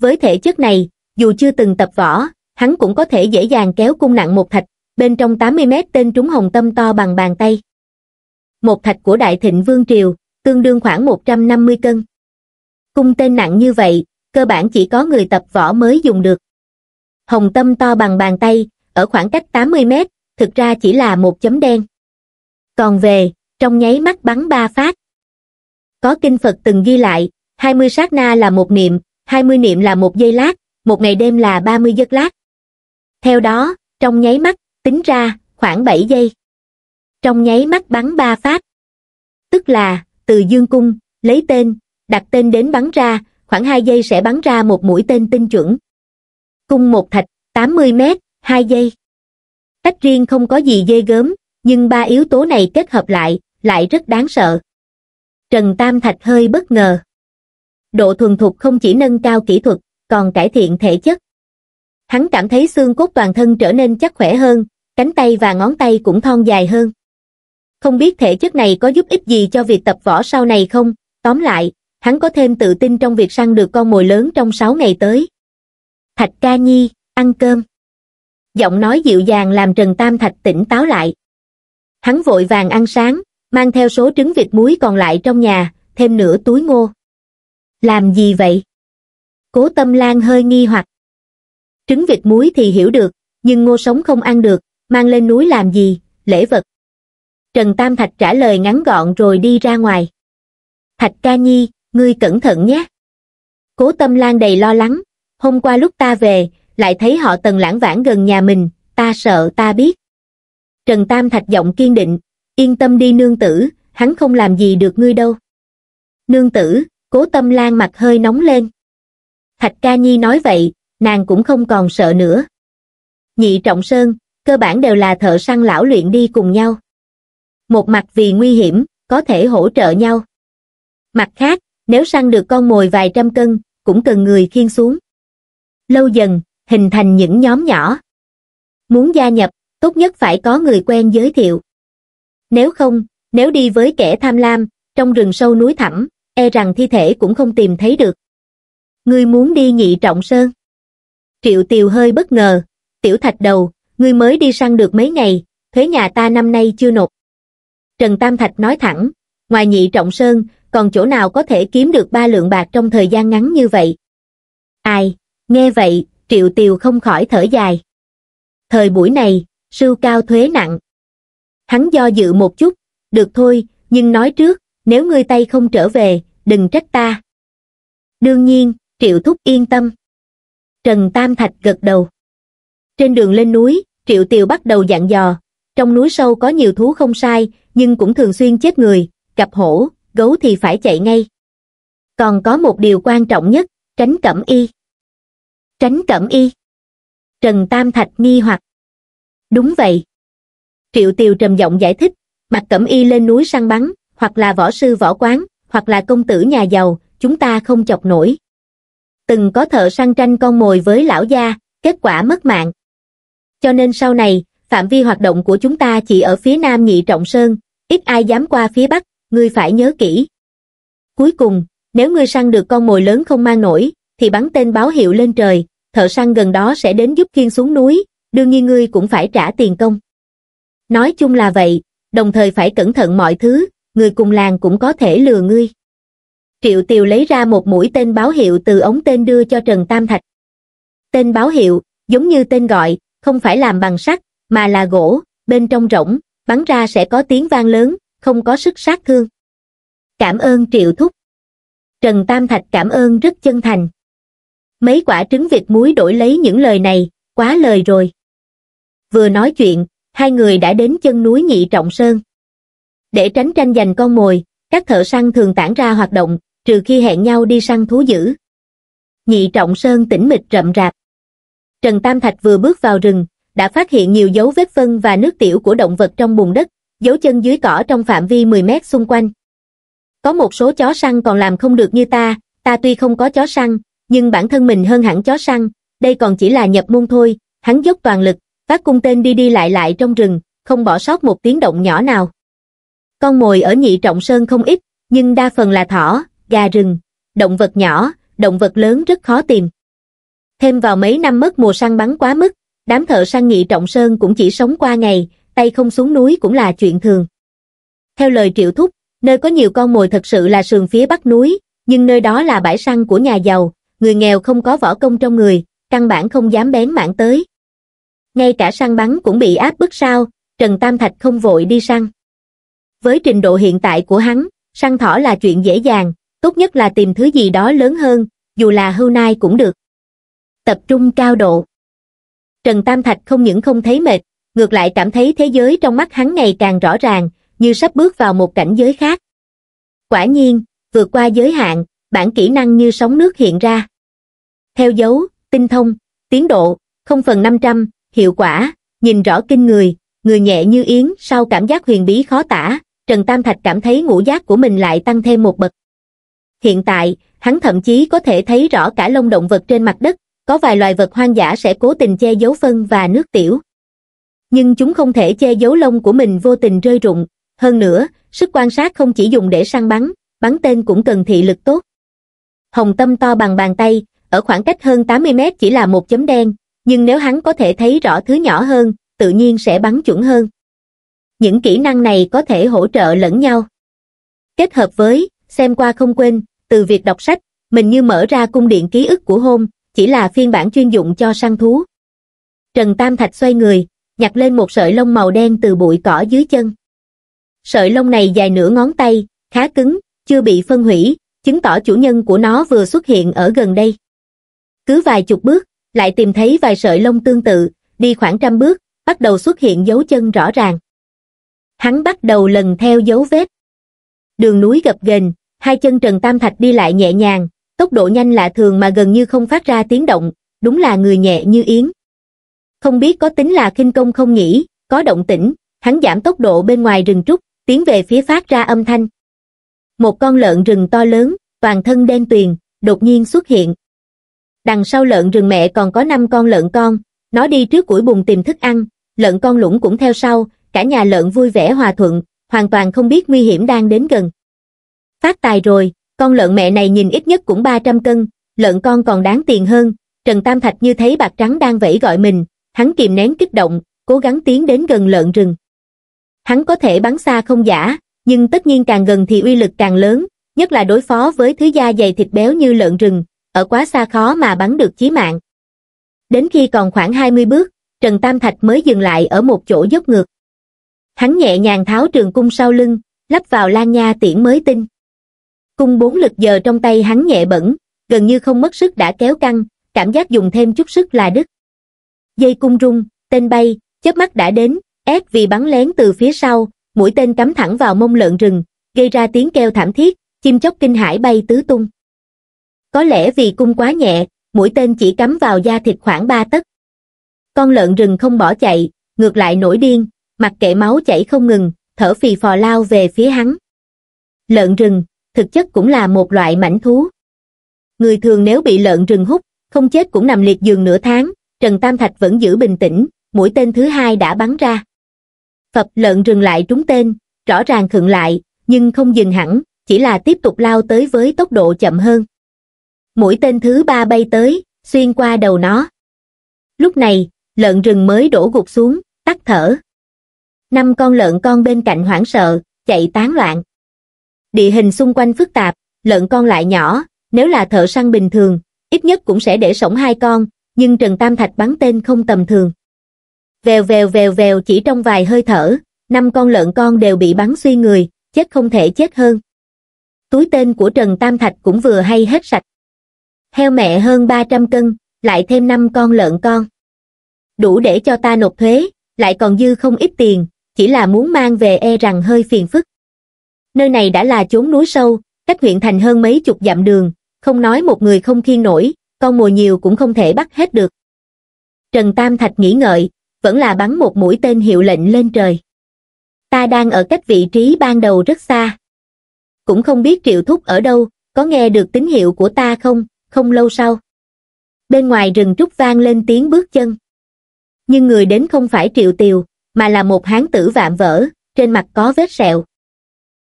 Với thể chất này, dù chưa từng tập võ, hắn cũng có thể dễ dàng kéo cung nặng một thạch, bên trong 80 mét tên trúng hồng tâm to bằng bàn tay. Một thạch của Đại Thịnh Vương Triều, tương đương khoảng 150 cân. Cung tên nặng như vậy, cơ bản chỉ có người tập võ mới dùng được. Hồng tâm to bằng bàn tay, ở khoảng cách 80 mét, thực ra chỉ là một chấm đen. Còn về, trong nháy mắt bắn ba phát. Có kinh Phật từng ghi lại, 20 sát na là một niệm, 20 niệm là một giây lát, một ngày đêm là 30 giấc lát. Theo đó, trong nháy mắt, tính ra, khoảng 7 giây. Trong nháy mắt bắn ba phát. Tức là, từ dương cung, lấy tên, đặt tên đến bắn ra, khoảng hai giây sẽ bắn ra một mũi tên tinh chuẩn. Cung một thạch, 80 mét, hai giây. Tách riêng không có gì ghê gớm, nhưng ba yếu tố này kết hợp lại, lại rất đáng sợ. Trần Tam Thạch hơi bất ngờ. Độ thuần thục không chỉ nâng cao kỹ thuật, còn cải thiện thể chất. Hắn cảm thấy xương cốt toàn thân trở nên chắc khỏe hơn, cánh tay và ngón tay cũng thon dài hơn. Không biết thể chất này có giúp ích gì cho việc tập võ sau này không, tóm lại, hắn có thêm tự tin trong việc săn được con mồi lớn trong 6 ngày tới. Thạch ca nhi, ăn cơm. Giọng nói dịu dàng làm Trần Tam Thạch tỉnh táo lại. Hắn vội vàng ăn sáng, mang theo số trứng vịt muối còn lại trong nhà, thêm nửa túi ngô. Làm gì vậy? Cố tâm lan hơi nghi hoặc. Trứng vịt muối thì hiểu được, nhưng ngô sống không ăn được, mang lên núi làm gì, lễ vật. Trần Tam Thạch trả lời ngắn gọn rồi đi ra ngoài. Thạch ca nhi, ngươi cẩn thận nhé. Cố tâm lan đầy lo lắng, hôm qua lúc ta về, lại thấy họ tần lãng vãng gần nhà mình, ta sợ ta biết. Trần Tam Thạch giọng kiên định, yên tâm đi nương tử, hắn không làm gì được ngươi đâu. Nương tử, cố tâm lan mặt hơi nóng lên. Thạch ca nhi nói vậy, nàng cũng không còn sợ nữa. Nhị Trọng Sơn, cơ bản đều là thợ săn lão luyện đi cùng nhau. Một mặt vì nguy hiểm, có thể hỗ trợ nhau. Mặt khác, nếu săn được con mồi vài trăm cân, cũng cần người khiên xuống. Lâu dần, hình thành những nhóm nhỏ. Muốn gia nhập, tốt nhất phải có người quen giới thiệu. Nếu không, nếu đi với kẻ tham lam, trong rừng sâu núi thẳm, e rằng thi thể cũng không tìm thấy được. Ngươi muốn đi nhị trọng sơn. Triệu Tiều hơi bất ngờ, tiểu thạch đầu, ngươi mới đi săn được mấy ngày, thuế nhà ta năm nay chưa nộp. Trần Tam Thạch nói thẳng, ngoài nhị trọng sơn, còn chỗ nào có thể kiếm được ba lượng bạc trong thời gian ngắn như vậy ai nghe vậy triệu tiều không khỏi thở dài thời buổi này sưu cao thuế nặng hắn do dự một chút được thôi nhưng nói trước nếu ngươi tay không trở về đừng trách ta đương nhiên triệu thúc yên tâm trần tam thạch gật đầu trên đường lên núi triệu tiều bắt đầu dặn dò trong núi sâu có nhiều thú không sai nhưng cũng thường xuyên chết người gặp hổ gấu thì phải chạy ngay. Còn có một điều quan trọng nhất, tránh cẩm y. Tránh cẩm y. Trần Tam Thạch nghi hoặc. Đúng vậy. Triệu Tiều trầm giọng giải thích, mặc cẩm y lên núi săn bắn, hoặc là võ sư võ quán, hoặc là công tử nhà giàu, chúng ta không chọc nổi. Từng có thợ săn tranh con mồi với lão gia, kết quả mất mạng. Cho nên sau này, phạm vi hoạt động của chúng ta chỉ ở phía nam nhị trọng sơn, ít ai dám qua phía bắc, ngươi phải nhớ kỹ. Cuối cùng, nếu ngươi săn được con mồi lớn không mang nổi, thì bắn tên báo hiệu lên trời, thợ săn gần đó sẽ đến giúp khiên xuống núi, đương nhiên ngươi cũng phải trả tiền công. Nói chung là vậy, đồng thời phải cẩn thận mọi thứ, người cùng làng cũng có thể lừa ngươi. Triệu Tiều lấy ra một mũi tên báo hiệu từ ống tên đưa cho Trần Tam Thạch. Tên báo hiệu, giống như tên gọi, không phải làm bằng sắt, mà là gỗ, bên trong rỗng, bắn ra sẽ có tiếng vang lớn, không có sức sát thương. Cảm ơn Triệu Thúc. Trần Tam Thạch cảm ơn rất chân thành. Mấy quả trứng vịt muối đổi lấy những lời này, quá lời rồi. Vừa nói chuyện, hai người đã đến chân núi Nhị Trọng Sơn. Để tránh tranh giành con mồi, các thợ săn thường tản ra hoạt động, trừ khi hẹn nhau đi săn thú dữ. Nhị Trọng Sơn tĩnh mịch rậm rạp. Trần Tam Thạch vừa bước vào rừng, đã phát hiện nhiều dấu vết phân và nước tiểu của động vật trong bùn đất, dấu chân dưới cỏ trong phạm vi 10 mét xung quanh. Có một số chó săn còn làm không được như ta, ta tuy không có chó săn, nhưng bản thân mình hơn hẳn chó săn, đây còn chỉ là nhập môn thôi, hắn dốc toàn lực, phát cung tên đi đi lại lại trong rừng, không bỏ sót một tiếng động nhỏ nào. Con mồi ở nhị trọng sơn không ít, nhưng đa phần là thỏ, gà rừng, động vật nhỏ, động vật lớn rất khó tìm. Thêm vào mấy năm mất mùa săn bắn quá mức, đám thợ săn nhị trọng sơn cũng chỉ sống qua ngày, tay không xuống núi cũng là chuyện thường. Theo lời Triệu Thúc, nơi có nhiều con mồi thật sự là sườn phía bắc núi, nhưng nơi đó là bãi săn của nhà giàu, người nghèo không có võ công trong người, căn bản không dám bén mảng tới. Ngay cả săn bắn cũng bị áp bức sao, Trần Tam Thạch không vội đi săn. Với trình độ hiện tại của hắn, săn thỏ là chuyện dễ dàng, tốt nhất là tìm thứ gì đó lớn hơn, dù là hưu nai cũng được. Tập trung cao độ Trần Tam Thạch không những không thấy mệt, ngược lại cảm thấy thế giới trong mắt hắn ngày càng rõ ràng, như sắp bước vào một cảnh giới khác. Quả nhiên, vượt qua giới hạn, bản kỹ năng như sóng nước hiện ra. Theo dấu, tinh thông, tiến độ, không phần 500, hiệu quả, nhìn rõ kinh người, người nhẹ như yến sau cảm giác huyền bí khó tả, Trần Tam Thạch cảm thấy ngũ giác của mình lại tăng thêm một bậc. Hiện tại, hắn thậm chí có thể thấy rõ cả lông động vật trên mặt đất, có vài loài vật hoang dã sẽ cố tình che giấu phân và nước tiểu nhưng chúng không thể che giấu lông của mình vô tình rơi rụng. Hơn nữa, sức quan sát không chỉ dùng để săn bắn, bắn tên cũng cần thị lực tốt. Hồng tâm to bằng bàn tay, ở khoảng cách hơn 80 mét chỉ là một chấm đen, nhưng nếu hắn có thể thấy rõ thứ nhỏ hơn, tự nhiên sẽ bắn chuẩn hơn. Những kỹ năng này có thể hỗ trợ lẫn nhau. Kết hợp với, xem qua không quên, từ việc đọc sách, mình như mở ra cung điện ký ức của hôn, chỉ là phiên bản chuyên dụng cho săn thú. Trần Tam Thạch xoay người, nhặt lên một sợi lông màu đen từ bụi cỏ dưới chân. Sợi lông này dài nửa ngón tay, khá cứng, chưa bị phân hủy, chứng tỏ chủ nhân của nó vừa xuất hiện ở gần đây. Cứ vài chục bước, lại tìm thấy vài sợi lông tương tự, đi khoảng trăm bước, bắt đầu xuất hiện dấu chân rõ ràng. Hắn bắt đầu lần theo dấu vết. Đường núi gập ghềnh, hai chân Trần Tam Thạch đi lại nhẹ nhàng, tốc độ nhanh lạ thường mà gần như không phát ra tiếng động, đúng là người nhẹ như yến không biết có tính là khinh công không nhỉ, có động tĩnh, hắn giảm tốc độ bên ngoài rừng trúc, tiến về phía phát ra âm thanh. Một con lợn rừng to lớn, toàn thân đen tuyền, đột nhiên xuất hiện. Đằng sau lợn rừng mẹ còn có 5 con lợn con, nó đi trước củi bùn tìm thức ăn, lợn con lũng cũng theo sau, cả nhà lợn vui vẻ hòa thuận, hoàn toàn không biết nguy hiểm đang đến gần. Phát tài rồi, con lợn mẹ này nhìn ít nhất cũng 300 cân, lợn con còn đáng tiền hơn, Trần Tam Thạch như thấy bạc trắng đang vẫy gọi mình, Hắn kìm nén kích động, cố gắng tiến đến gần lợn rừng. Hắn có thể bắn xa không giả, nhưng tất nhiên càng gần thì uy lực càng lớn, nhất là đối phó với thứ da dày thịt béo như lợn rừng, ở quá xa khó mà bắn được chí mạng. Đến khi còn khoảng 20 bước, Trần Tam Thạch mới dừng lại ở một chỗ dốc ngược. Hắn nhẹ nhàng tháo trường cung sau lưng, lắp vào lan nha tiễn mới tinh. Cung bốn lực giờ trong tay hắn nhẹ bẩn, gần như không mất sức đã kéo căng, cảm giác dùng thêm chút sức là đứt dây cung rung tên bay chớp mắt đã đến ép vì bắn lén từ phía sau mũi tên cắm thẳng vào mông lợn rừng gây ra tiếng kêu thảm thiết chim chóc kinh hãi bay tứ tung có lẽ vì cung quá nhẹ mũi tên chỉ cắm vào da thịt khoảng ba tấc con lợn rừng không bỏ chạy ngược lại nổi điên mặc kệ máu chảy không ngừng thở phì phò lao về phía hắn lợn rừng thực chất cũng là một loại mảnh thú người thường nếu bị lợn rừng hút không chết cũng nằm liệt giường nửa tháng Trần Tam Thạch vẫn giữ bình tĩnh, mũi tên thứ hai đã bắn ra. Phập lợn rừng lại trúng tên, rõ ràng khựng lại, nhưng không dừng hẳn, chỉ là tiếp tục lao tới với tốc độ chậm hơn. Mũi tên thứ ba bay tới, xuyên qua đầu nó. Lúc này, lợn rừng mới đổ gục xuống, tắt thở. Năm con lợn con bên cạnh hoảng sợ, chạy tán loạn. Địa hình xung quanh phức tạp, lợn con lại nhỏ, nếu là thợ săn bình thường, ít nhất cũng sẽ để sống hai con, nhưng Trần Tam Thạch bắn tên không tầm thường. Vèo vèo vèo vèo chỉ trong vài hơi thở, năm con lợn con đều bị bắn suy người, chết không thể chết hơn. Túi tên của Trần Tam Thạch cũng vừa hay hết sạch. Heo mẹ hơn 300 cân, lại thêm năm con lợn con. Đủ để cho ta nộp thuế, lại còn dư không ít tiền, chỉ là muốn mang về e rằng hơi phiền phức. Nơi này đã là chốn núi sâu, cách huyện thành hơn mấy chục dặm đường, không nói một người không khiên nổi, con mồi nhiều cũng không thể bắt hết được. Trần Tam Thạch nghĩ ngợi, vẫn là bắn một mũi tên hiệu lệnh lên trời. Ta đang ở cách vị trí ban đầu rất xa. Cũng không biết Triệu Thúc ở đâu, có nghe được tín hiệu của ta không, không lâu sau. Bên ngoài rừng trúc vang lên tiếng bước chân. Nhưng người đến không phải Triệu Tiều, mà là một hán tử vạm vỡ, trên mặt có vết sẹo.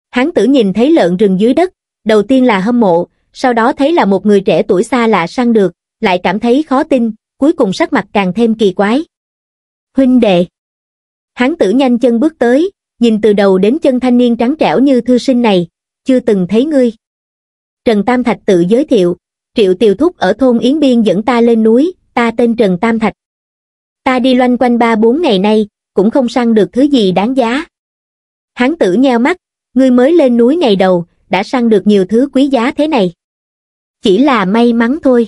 Hán tử nhìn thấy lợn rừng dưới đất, đầu tiên là hâm mộ, sau đó thấy là một người trẻ tuổi xa lạ săn được, lại cảm thấy khó tin, cuối cùng sắc mặt càng thêm kỳ quái. Huynh đệ hắn tử nhanh chân bước tới, nhìn từ đầu đến chân thanh niên trắng trẻo như thư sinh này, chưa từng thấy ngươi. Trần Tam Thạch tự giới thiệu, triệu tiều thúc ở thôn Yến Biên dẫn ta lên núi, ta tên Trần Tam Thạch. Ta đi loanh quanh ba bốn ngày nay, cũng không săn được thứ gì đáng giá. hắn tử nheo mắt, ngươi mới lên núi ngày đầu, đã săn được nhiều thứ quý giá thế này chỉ là may mắn thôi.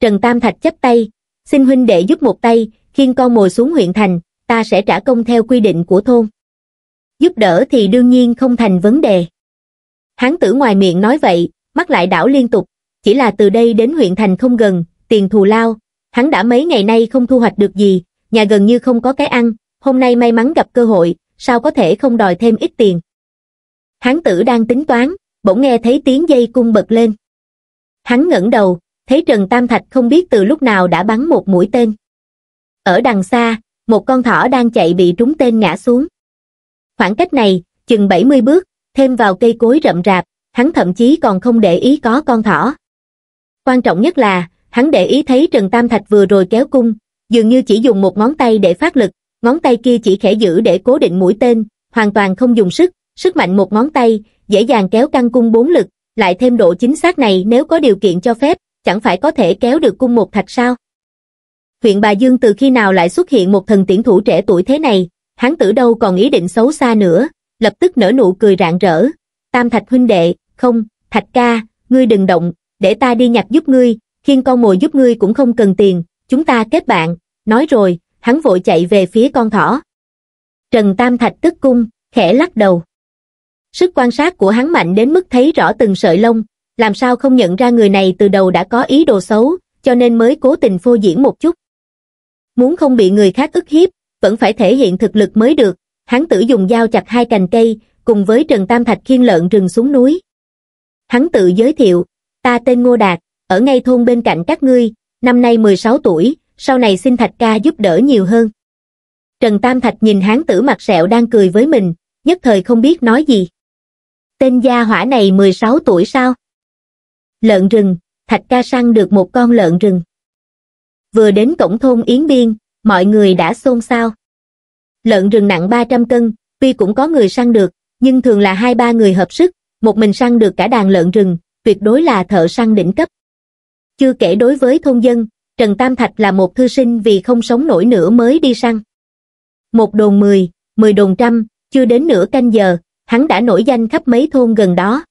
Trần Tam Thạch chấp tay, xin huynh đệ giúp một tay, Khiên con mồi xuống huyện thành, ta sẽ trả công theo quy định của thôn. Giúp đỡ thì đương nhiên không thành vấn đề. Hán tử ngoài miệng nói vậy, mắt lại đảo liên tục, chỉ là từ đây đến huyện thành không gần, tiền thù lao, hắn đã mấy ngày nay không thu hoạch được gì, nhà gần như không có cái ăn, hôm nay may mắn gặp cơ hội, sao có thể không đòi thêm ít tiền. Hán tử đang tính toán, bỗng nghe thấy tiếng dây cung bật lên hắn ngẩng đầu thấy trần tam thạch không biết từ lúc nào đã bắn một mũi tên ở đằng xa một con thỏ đang chạy bị trúng tên ngã xuống khoảng cách này chừng 70 bước thêm vào cây cối rậm rạp hắn thậm chí còn không để ý có con thỏ quan trọng nhất là hắn để ý thấy trần tam thạch vừa rồi kéo cung dường như chỉ dùng một ngón tay để phát lực ngón tay kia chỉ khẽ giữ để cố định mũi tên hoàn toàn không dùng sức sức mạnh một ngón tay dễ dàng kéo căng cung bốn lực lại thêm độ chính xác này nếu có điều kiện cho phép, chẳng phải có thể kéo được cung một thạch sao? Huyện Bà Dương từ khi nào lại xuất hiện một thần tiễn thủ trẻ tuổi thế này, hắn tử đâu còn ý định xấu xa nữa, lập tức nở nụ cười rạng rỡ. Tam thạch huynh đệ, không, thạch ca, ngươi đừng động, để ta đi nhặt giúp ngươi, khiên con mồi giúp ngươi cũng không cần tiền, chúng ta kết bạn. Nói rồi, hắn vội chạy về phía con thỏ. Trần Tam Thạch tức cung, khẽ lắc đầu. Sức quan sát của hắn mạnh đến mức thấy rõ từng sợi lông, làm sao không nhận ra người này từ đầu đã có ý đồ xấu, cho nên mới cố tình phô diễn một chút. Muốn không bị người khác ức hiếp, vẫn phải thể hiện thực lực mới được, hắn tử dùng dao chặt hai cành cây, cùng với Trần Tam Thạch khiên lợn rừng xuống núi. Hắn tự giới thiệu, ta tên Ngô Đạt, ở ngay thôn bên cạnh các ngươi, năm nay 16 tuổi, sau này xin Thạch ca giúp đỡ nhiều hơn. Trần Tam Thạch nhìn hán tử mặt sẹo đang cười với mình, nhất thời không biết nói gì tên gia hỏa này 16 tuổi sao? Lợn rừng, Thạch ca săn được một con lợn rừng. Vừa đến cổng thôn Yến Biên, mọi người đã xôn xao. Lợn rừng nặng 300 cân, tuy cũng có người săn được, nhưng thường là hai ba người hợp sức, một mình săn được cả đàn lợn rừng, tuyệt đối là thợ săn đỉnh cấp. Chưa kể đối với thôn dân, Trần Tam Thạch là một thư sinh vì không sống nổi nữa mới đi săn. Một đồn mười, mười đồn trăm, chưa đến nửa canh giờ, hắn đã nổi danh khắp mấy thôn gần đó.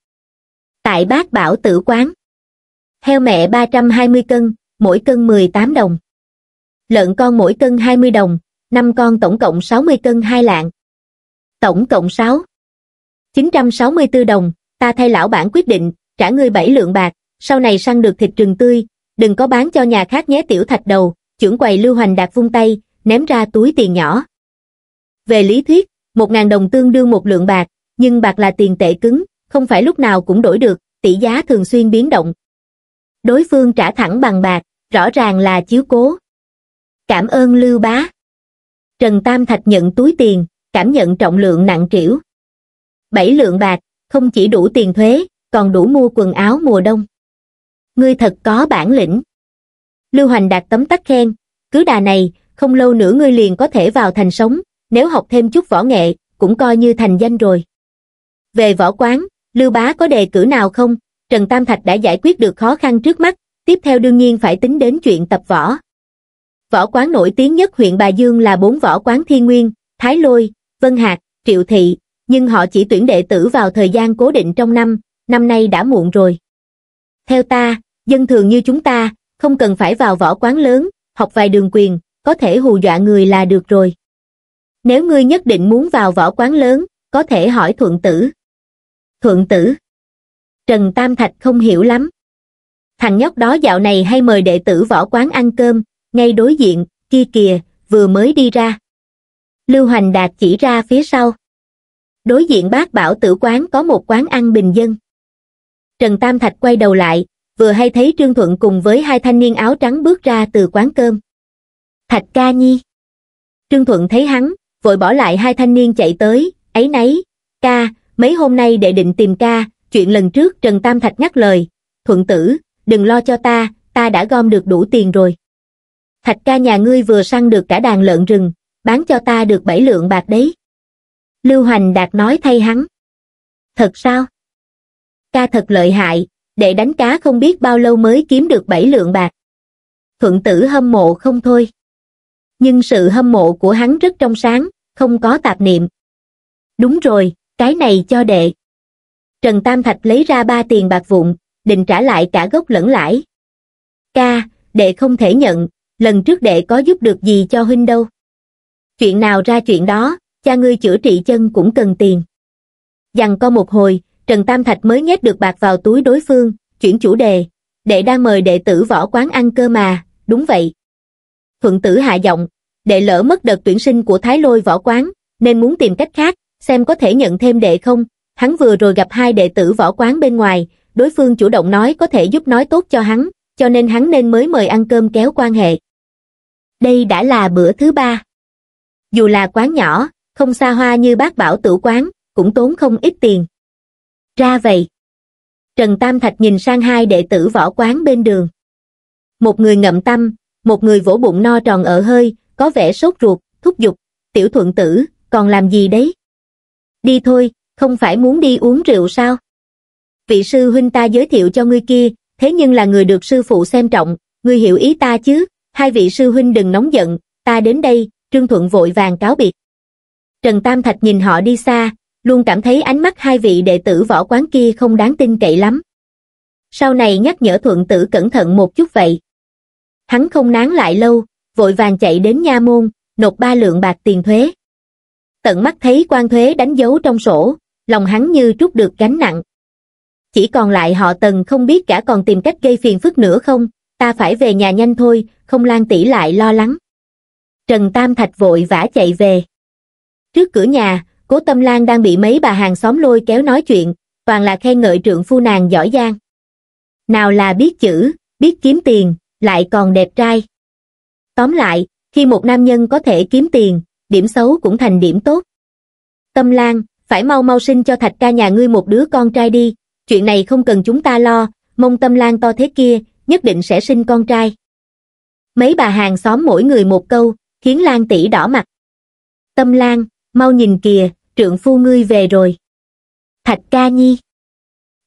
Tại bác bảo tử quán, heo mẹ 320 cân, mỗi cân 18 đồng. Lợn con mỗi cân 20 đồng, 5 con tổng cộng 60 cân hai lạng. Tổng cộng 6. 964 đồng, ta thay lão bản quyết định, trả ngươi 7 lượng bạc, sau này săn được thịt rừng tươi, đừng có bán cho nhà khác nhé tiểu thạch đầu, trưởng quầy lưu hoành đạt vung tay, ném ra túi tiền nhỏ. Về lý thuyết, 1.000 đồng tương đương một lượng bạc, nhưng bạc là tiền tệ cứng, không phải lúc nào cũng đổi được, tỷ giá thường xuyên biến động. Đối phương trả thẳng bằng bạc, rõ ràng là chiếu cố. Cảm ơn Lưu Bá. Trần Tam Thạch nhận túi tiền, cảm nhận trọng lượng nặng trĩu. Bảy lượng bạc, không chỉ đủ tiền thuế, còn đủ mua quần áo mùa đông. Ngươi thật có bản lĩnh. Lưu Hoành đạt tấm tắc khen, cứ đà này, không lâu nữa ngươi liền có thể vào thành sống, nếu học thêm chút võ nghệ, cũng coi như thành danh rồi về võ quán lưu bá có đề cử nào không trần tam thạch đã giải quyết được khó khăn trước mắt tiếp theo đương nhiên phải tính đến chuyện tập võ võ quán nổi tiếng nhất huyện bà dương là bốn võ quán thiên nguyên thái lôi vân hạc triệu thị nhưng họ chỉ tuyển đệ tử vào thời gian cố định trong năm năm nay đã muộn rồi theo ta dân thường như chúng ta không cần phải vào võ quán lớn học vài đường quyền có thể hù dọa người là được rồi nếu ngươi nhất định muốn vào võ quán lớn có thể hỏi thuận tử Thuận tử. Trần Tam Thạch không hiểu lắm. Thằng nhóc đó dạo này hay mời đệ tử võ quán ăn cơm, ngay đối diện, kia kìa, vừa mới đi ra. Lưu Hoành Đạt chỉ ra phía sau. Đối diện bác bảo tử quán có một quán ăn bình dân. Trần Tam Thạch quay đầu lại, vừa hay thấy Trương Thuận cùng với hai thanh niên áo trắng bước ra từ quán cơm. Thạch ca nhi. Trương Thuận thấy hắn, vội bỏ lại hai thanh niên chạy tới, ấy nấy, ca, mấy hôm nay đệ định tìm ca, chuyện lần trước Trần Tam Thạch nhắc lời, thuận tử, đừng lo cho ta, ta đã gom được đủ tiền rồi. Thạch ca nhà ngươi vừa săn được cả đàn lợn rừng, bán cho ta được bảy lượng bạc đấy. Lưu Hoành Đạt nói thay hắn. Thật sao? Ca thật lợi hại, để đánh cá không biết bao lâu mới kiếm được bảy lượng bạc. Thuận tử hâm mộ không thôi. Nhưng sự hâm mộ của hắn rất trong sáng, không có tạp niệm. Đúng rồi, cái này cho đệ. Trần Tam Thạch lấy ra ba tiền bạc vụn, định trả lại cả gốc lẫn lãi. Ca, đệ không thể nhận, lần trước đệ có giúp được gì cho huynh đâu. Chuyện nào ra chuyện đó, cha ngươi chữa trị chân cũng cần tiền. Dằn co một hồi, Trần Tam Thạch mới nhét được bạc vào túi đối phương, chuyển chủ đề. Đệ đang mời đệ tử võ quán ăn cơ mà, đúng vậy. Thuận tử hạ giọng, đệ lỡ mất đợt tuyển sinh của Thái Lôi võ quán, nên muốn tìm cách khác, xem có thể nhận thêm đệ không. Hắn vừa rồi gặp hai đệ tử võ quán bên ngoài, đối phương chủ động nói có thể giúp nói tốt cho hắn, cho nên hắn nên mới mời ăn cơm kéo quan hệ. Đây đã là bữa thứ ba. Dù là quán nhỏ, không xa hoa như bác bảo tử quán, cũng tốn không ít tiền. Ra vậy. Trần Tam Thạch nhìn sang hai đệ tử võ quán bên đường. Một người ngậm tâm, một người vỗ bụng no tròn ở hơi, có vẻ sốt ruột, thúc giục, tiểu thuận tử, còn làm gì đấy? đi thôi, không phải muốn đi uống rượu sao? Vị sư huynh ta giới thiệu cho ngươi kia, thế nhưng là người được sư phụ xem trọng, ngươi hiểu ý ta chứ, hai vị sư huynh đừng nóng giận, ta đến đây, Trương Thuận vội vàng cáo biệt. Trần Tam Thạch nhìn họ đi xa, luôn cảm thấy ánh mắt hai vị đệ tử võ quán kia không đáng tin cậy lắm. Sau này nhắc nhở Thuận tử cẩn thận một chút vậy. Hắn không nán lại lâu, vội vàng chạy đến nha môn, nộp ba lượng bạc tiền thuế tận mắt thấy quan thuế đánh dấu trong sổ, lòng hắn như trút được gánh nặng. Chỉ còn lại họ tần không biết cả còn tìm cách gây phiền phức nữa không, ta phải về nhà nhanh thôi, không lan tỷ lại lo lắng. Trần Tam Thạch vội vã chạy về. Trước cửa nhà, cố Tâm Lan đang bị mấy bà hàng xóm lôi kéo nói chuyện, toàn là khen ngợi trượng phu nàng giỏi giang. Nào là biết chữ, biết kiếm tiền, lại còn đẹp trai. Tóm lại, khi một nam nhân có thể kiếm tiền, điểm xấu cũng thành điểm tốt. Tâm Lan, phải mau mau sinh cho Thạch ca nhà ngươi một đứa con trai đi, chuyện này không cần chúng ta lo, mong Tâm Lan to thế kia, nhất định sẽ sinh con trai. Mấy bà hàng xóm mỗi người một câu, khiến Lan tỷ đỏ mặt. Tâm Lan, mau nhìn kìa, trượng phu ngươi về rồi. Thạch ca nhi.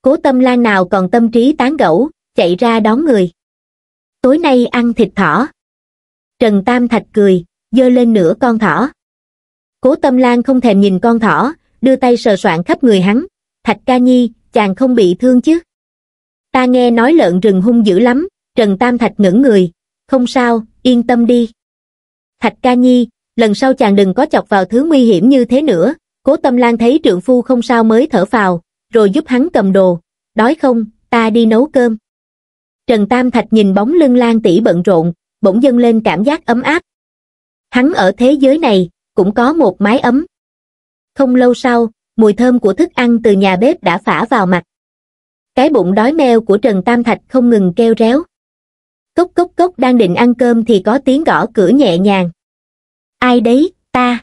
Cố Tâm Lan nào còn tâm trí tán gẫu, chạy ra đón người. Tối nay ăn thịt thỏ. Trần Tam Thạch cười, dơ lên nửa con thỏ. Cố Tâm Lan không thèm nhìn con thỏ, đưa tay sờ soạn khắp người hắn. Thạch Ca Nhi, chàng không bị thương chứ? Ta nghe nói lợn rừng hung dữ lắm, Trần Tam Thạch ngẩng người. Không sao, yên tâm đi. Thạch Ca Nhi, lần sau chàng đừng có chọc vào thứ nguy hiểm như thế nữa. Cố Tâm Lan thấy trượng phu không sao mới thở phào, rồi giúp hắn cầm đồ. Đói không, ta đi nấu cơm. Trần Tam Thạch nhìn bóng lưng Lan tỷ bận rộn, bỗng dâng lên cảm giác ấm áp, Hắn ở thế giới này, cũng có một mái ấm. Không lâu sau, mùi thơm của thức ăn từ nhà bếp đã phả vào mặt. Cái bụng đói meo của Trần Tam Thạch không ngừng kêu réo. Cốc cốc cốc đang định ăn cơm thì có tiếng gõ cửa nhẹ nhàng. Ai đấy, ta?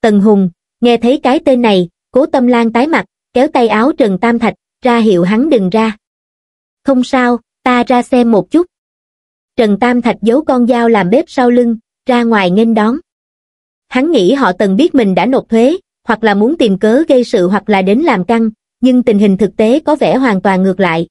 Tần Hùng, nghe thấy cái tên này, cố tâm lan tái mặt, kéo tay áo Trần Tam Thạch, ra hiệu hắn đừng ra. Không sao, ta ra xem một chút. Trần Tam Thạch giấu con dao làm bếp sau lưng, ra ngoài nghênh đón hắn nghĩ họ từng biết mình đã nộp thuế hoặc là muốn tìm cớ gây sự hoặc là đến làm căng nhưng tình hình thực tế có vẻ hoàn toàn ngược lại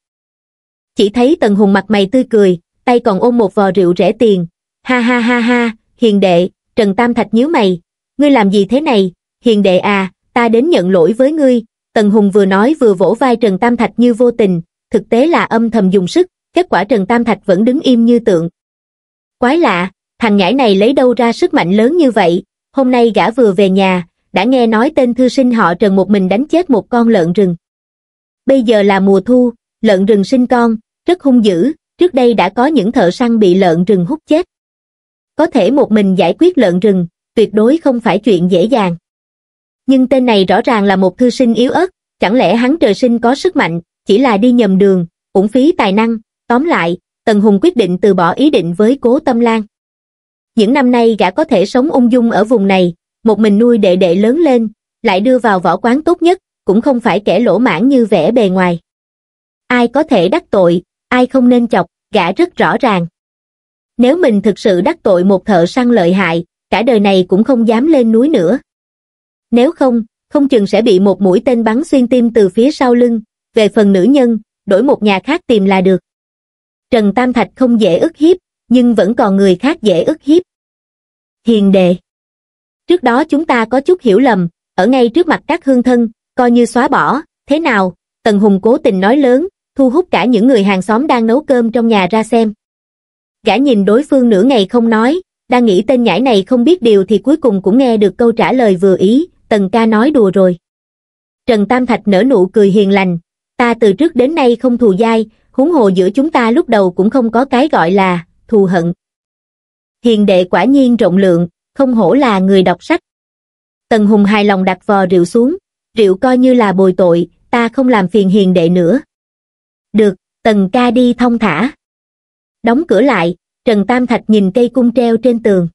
chỉ thấy tần hùng mặt mày tươi cười tay còn ôm một vò rượu rẻ tiền ha ha ha ha hiền đệ trần tam thạch nhíu mày ngươi làm gì thế này hiền đệ à ta đến nhận lỗi với ngươi tần hùng vừa nói vừa vỗ vai trần tam thạch như vô tình thực tế là âm thầm dùng sức kết quả trần tam thạch vẫn đứng im như tượng quái lạ thằng nhãi này lấy đâu ra sức mạnh lớn như vậy, hôm nay gã vừa về nhà, đã nghe nói tên thư sinh họ Trần một mình đánh chết một con lợn rừng. Bây giờ là mùa thu, lợn rừng sinh con, rất hung dữ, trước đây đã có những thợ săn bị lợn rừng hút chết. Có thể một mình giải quyết lợn rừng, tuyệt đối không phải chuyện dễ dàng. Nhưng tên này rõ ràng là một thư sinh yếu ớt, chẳng lẽ hắn trời sinh có sức mạnh, chỉ là đi nhầm đường, uổng phí tài năng, tóm lại, Tần Hùng quyết định từ bỏ ý định với Cố Tâm Lan những năm nay gã có thể sống ung dung ở vùng này, một mình nuôi đệ đệ lớn lên, lại đưa vào võ quán tốt nhất, cũng không phải kẻ lỗ mãn như vẻ bề ngoài. Ai có thể đắc tội, ai không nên chọc, gã rất rõ ràng. Nếu mình thực sự đắc tội một thợ săn lợi hại, cả đời này cũng không dám lên núi nữa. Nếu không, không chừng sẽ bị một mũi tên bắn xuyên tim từ phía sau lưng, về phần nữ nhân, đổi một nhà khác tìm là được. Trần Tam Thạch không dễ ức hiếp, nhưng vẫn còn người khác dễ ức hiếp. Hiền đề Trước đó chúng ta có chút hiểu lầm, ở ngay trước mặt các hương thân, coi như xóa bỏ, thế nào, Tần Hùng cố tình nói lớn, thu hút cả những người hàng xóm đang nấu cơm trong nhà ra xem. Gã nhìn đối phương nửa ngày không nói, đang nghĩ tên nhãi này không biết điều thì cuối cùng cũng nghe được câu trả lời vừa ý, Tần ca nói đùa rồi. Trần Tam Thạch nở nụ cười hiền lành, ta từ trước đến nay không thù dai, huống hồ giữa chúng ta lúc đầu cũng không có cái gọi là thù hận. Hiền đệ quả nhiên rộng lượng, không hổ là người đọc sách. Tần Hùng hài lòng đặt vò rượu xuống, rượu coi như là bồi tội, ta không làm phiền hiền đệ nữa. Được, Tần ca đi thông thả. Đóng cửa lại, Trần Tam Thạch nhìn cây cung treo trên tường.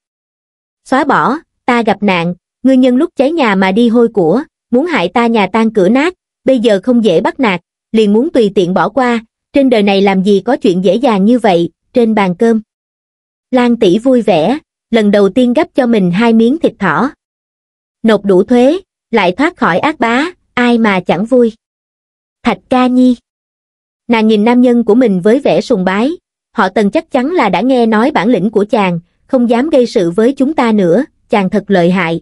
Xóa bỏ, ta gặp nạn, ngươi nhân lúc cháy nhà mà đi hôi của, muốn hại ta nhà tan cửa nát, bây giờ không dễ bắt nạt, liền muốn tùy tiện bỏ qua, trên đời này làm gì có chuyện dễ dàng như vậy, trên bàn cơm. Lan tỷ vui vẻ, lần đầu tiên gấp cho mình hai miếng thịt thỏ. Nộp đủ thuế, lại thoát khỏi ác bá, ai mà chẳng vui. Thạch ca nhi. Nàng nhìn nam nhân của mình với vẻ sùng bái, họ tần chắc chắn là đã nghe nói bản lĩnh của chàng, không dám gây sự với chúng ta nữa, chàng thật lợi hại.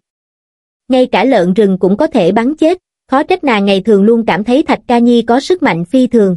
Ngay cả lợn rừng cũng có thể bắn chết, khó trách nàng ngày thường luôn cảm thấy Thạch Ca Nhi có sức mạnh phi thường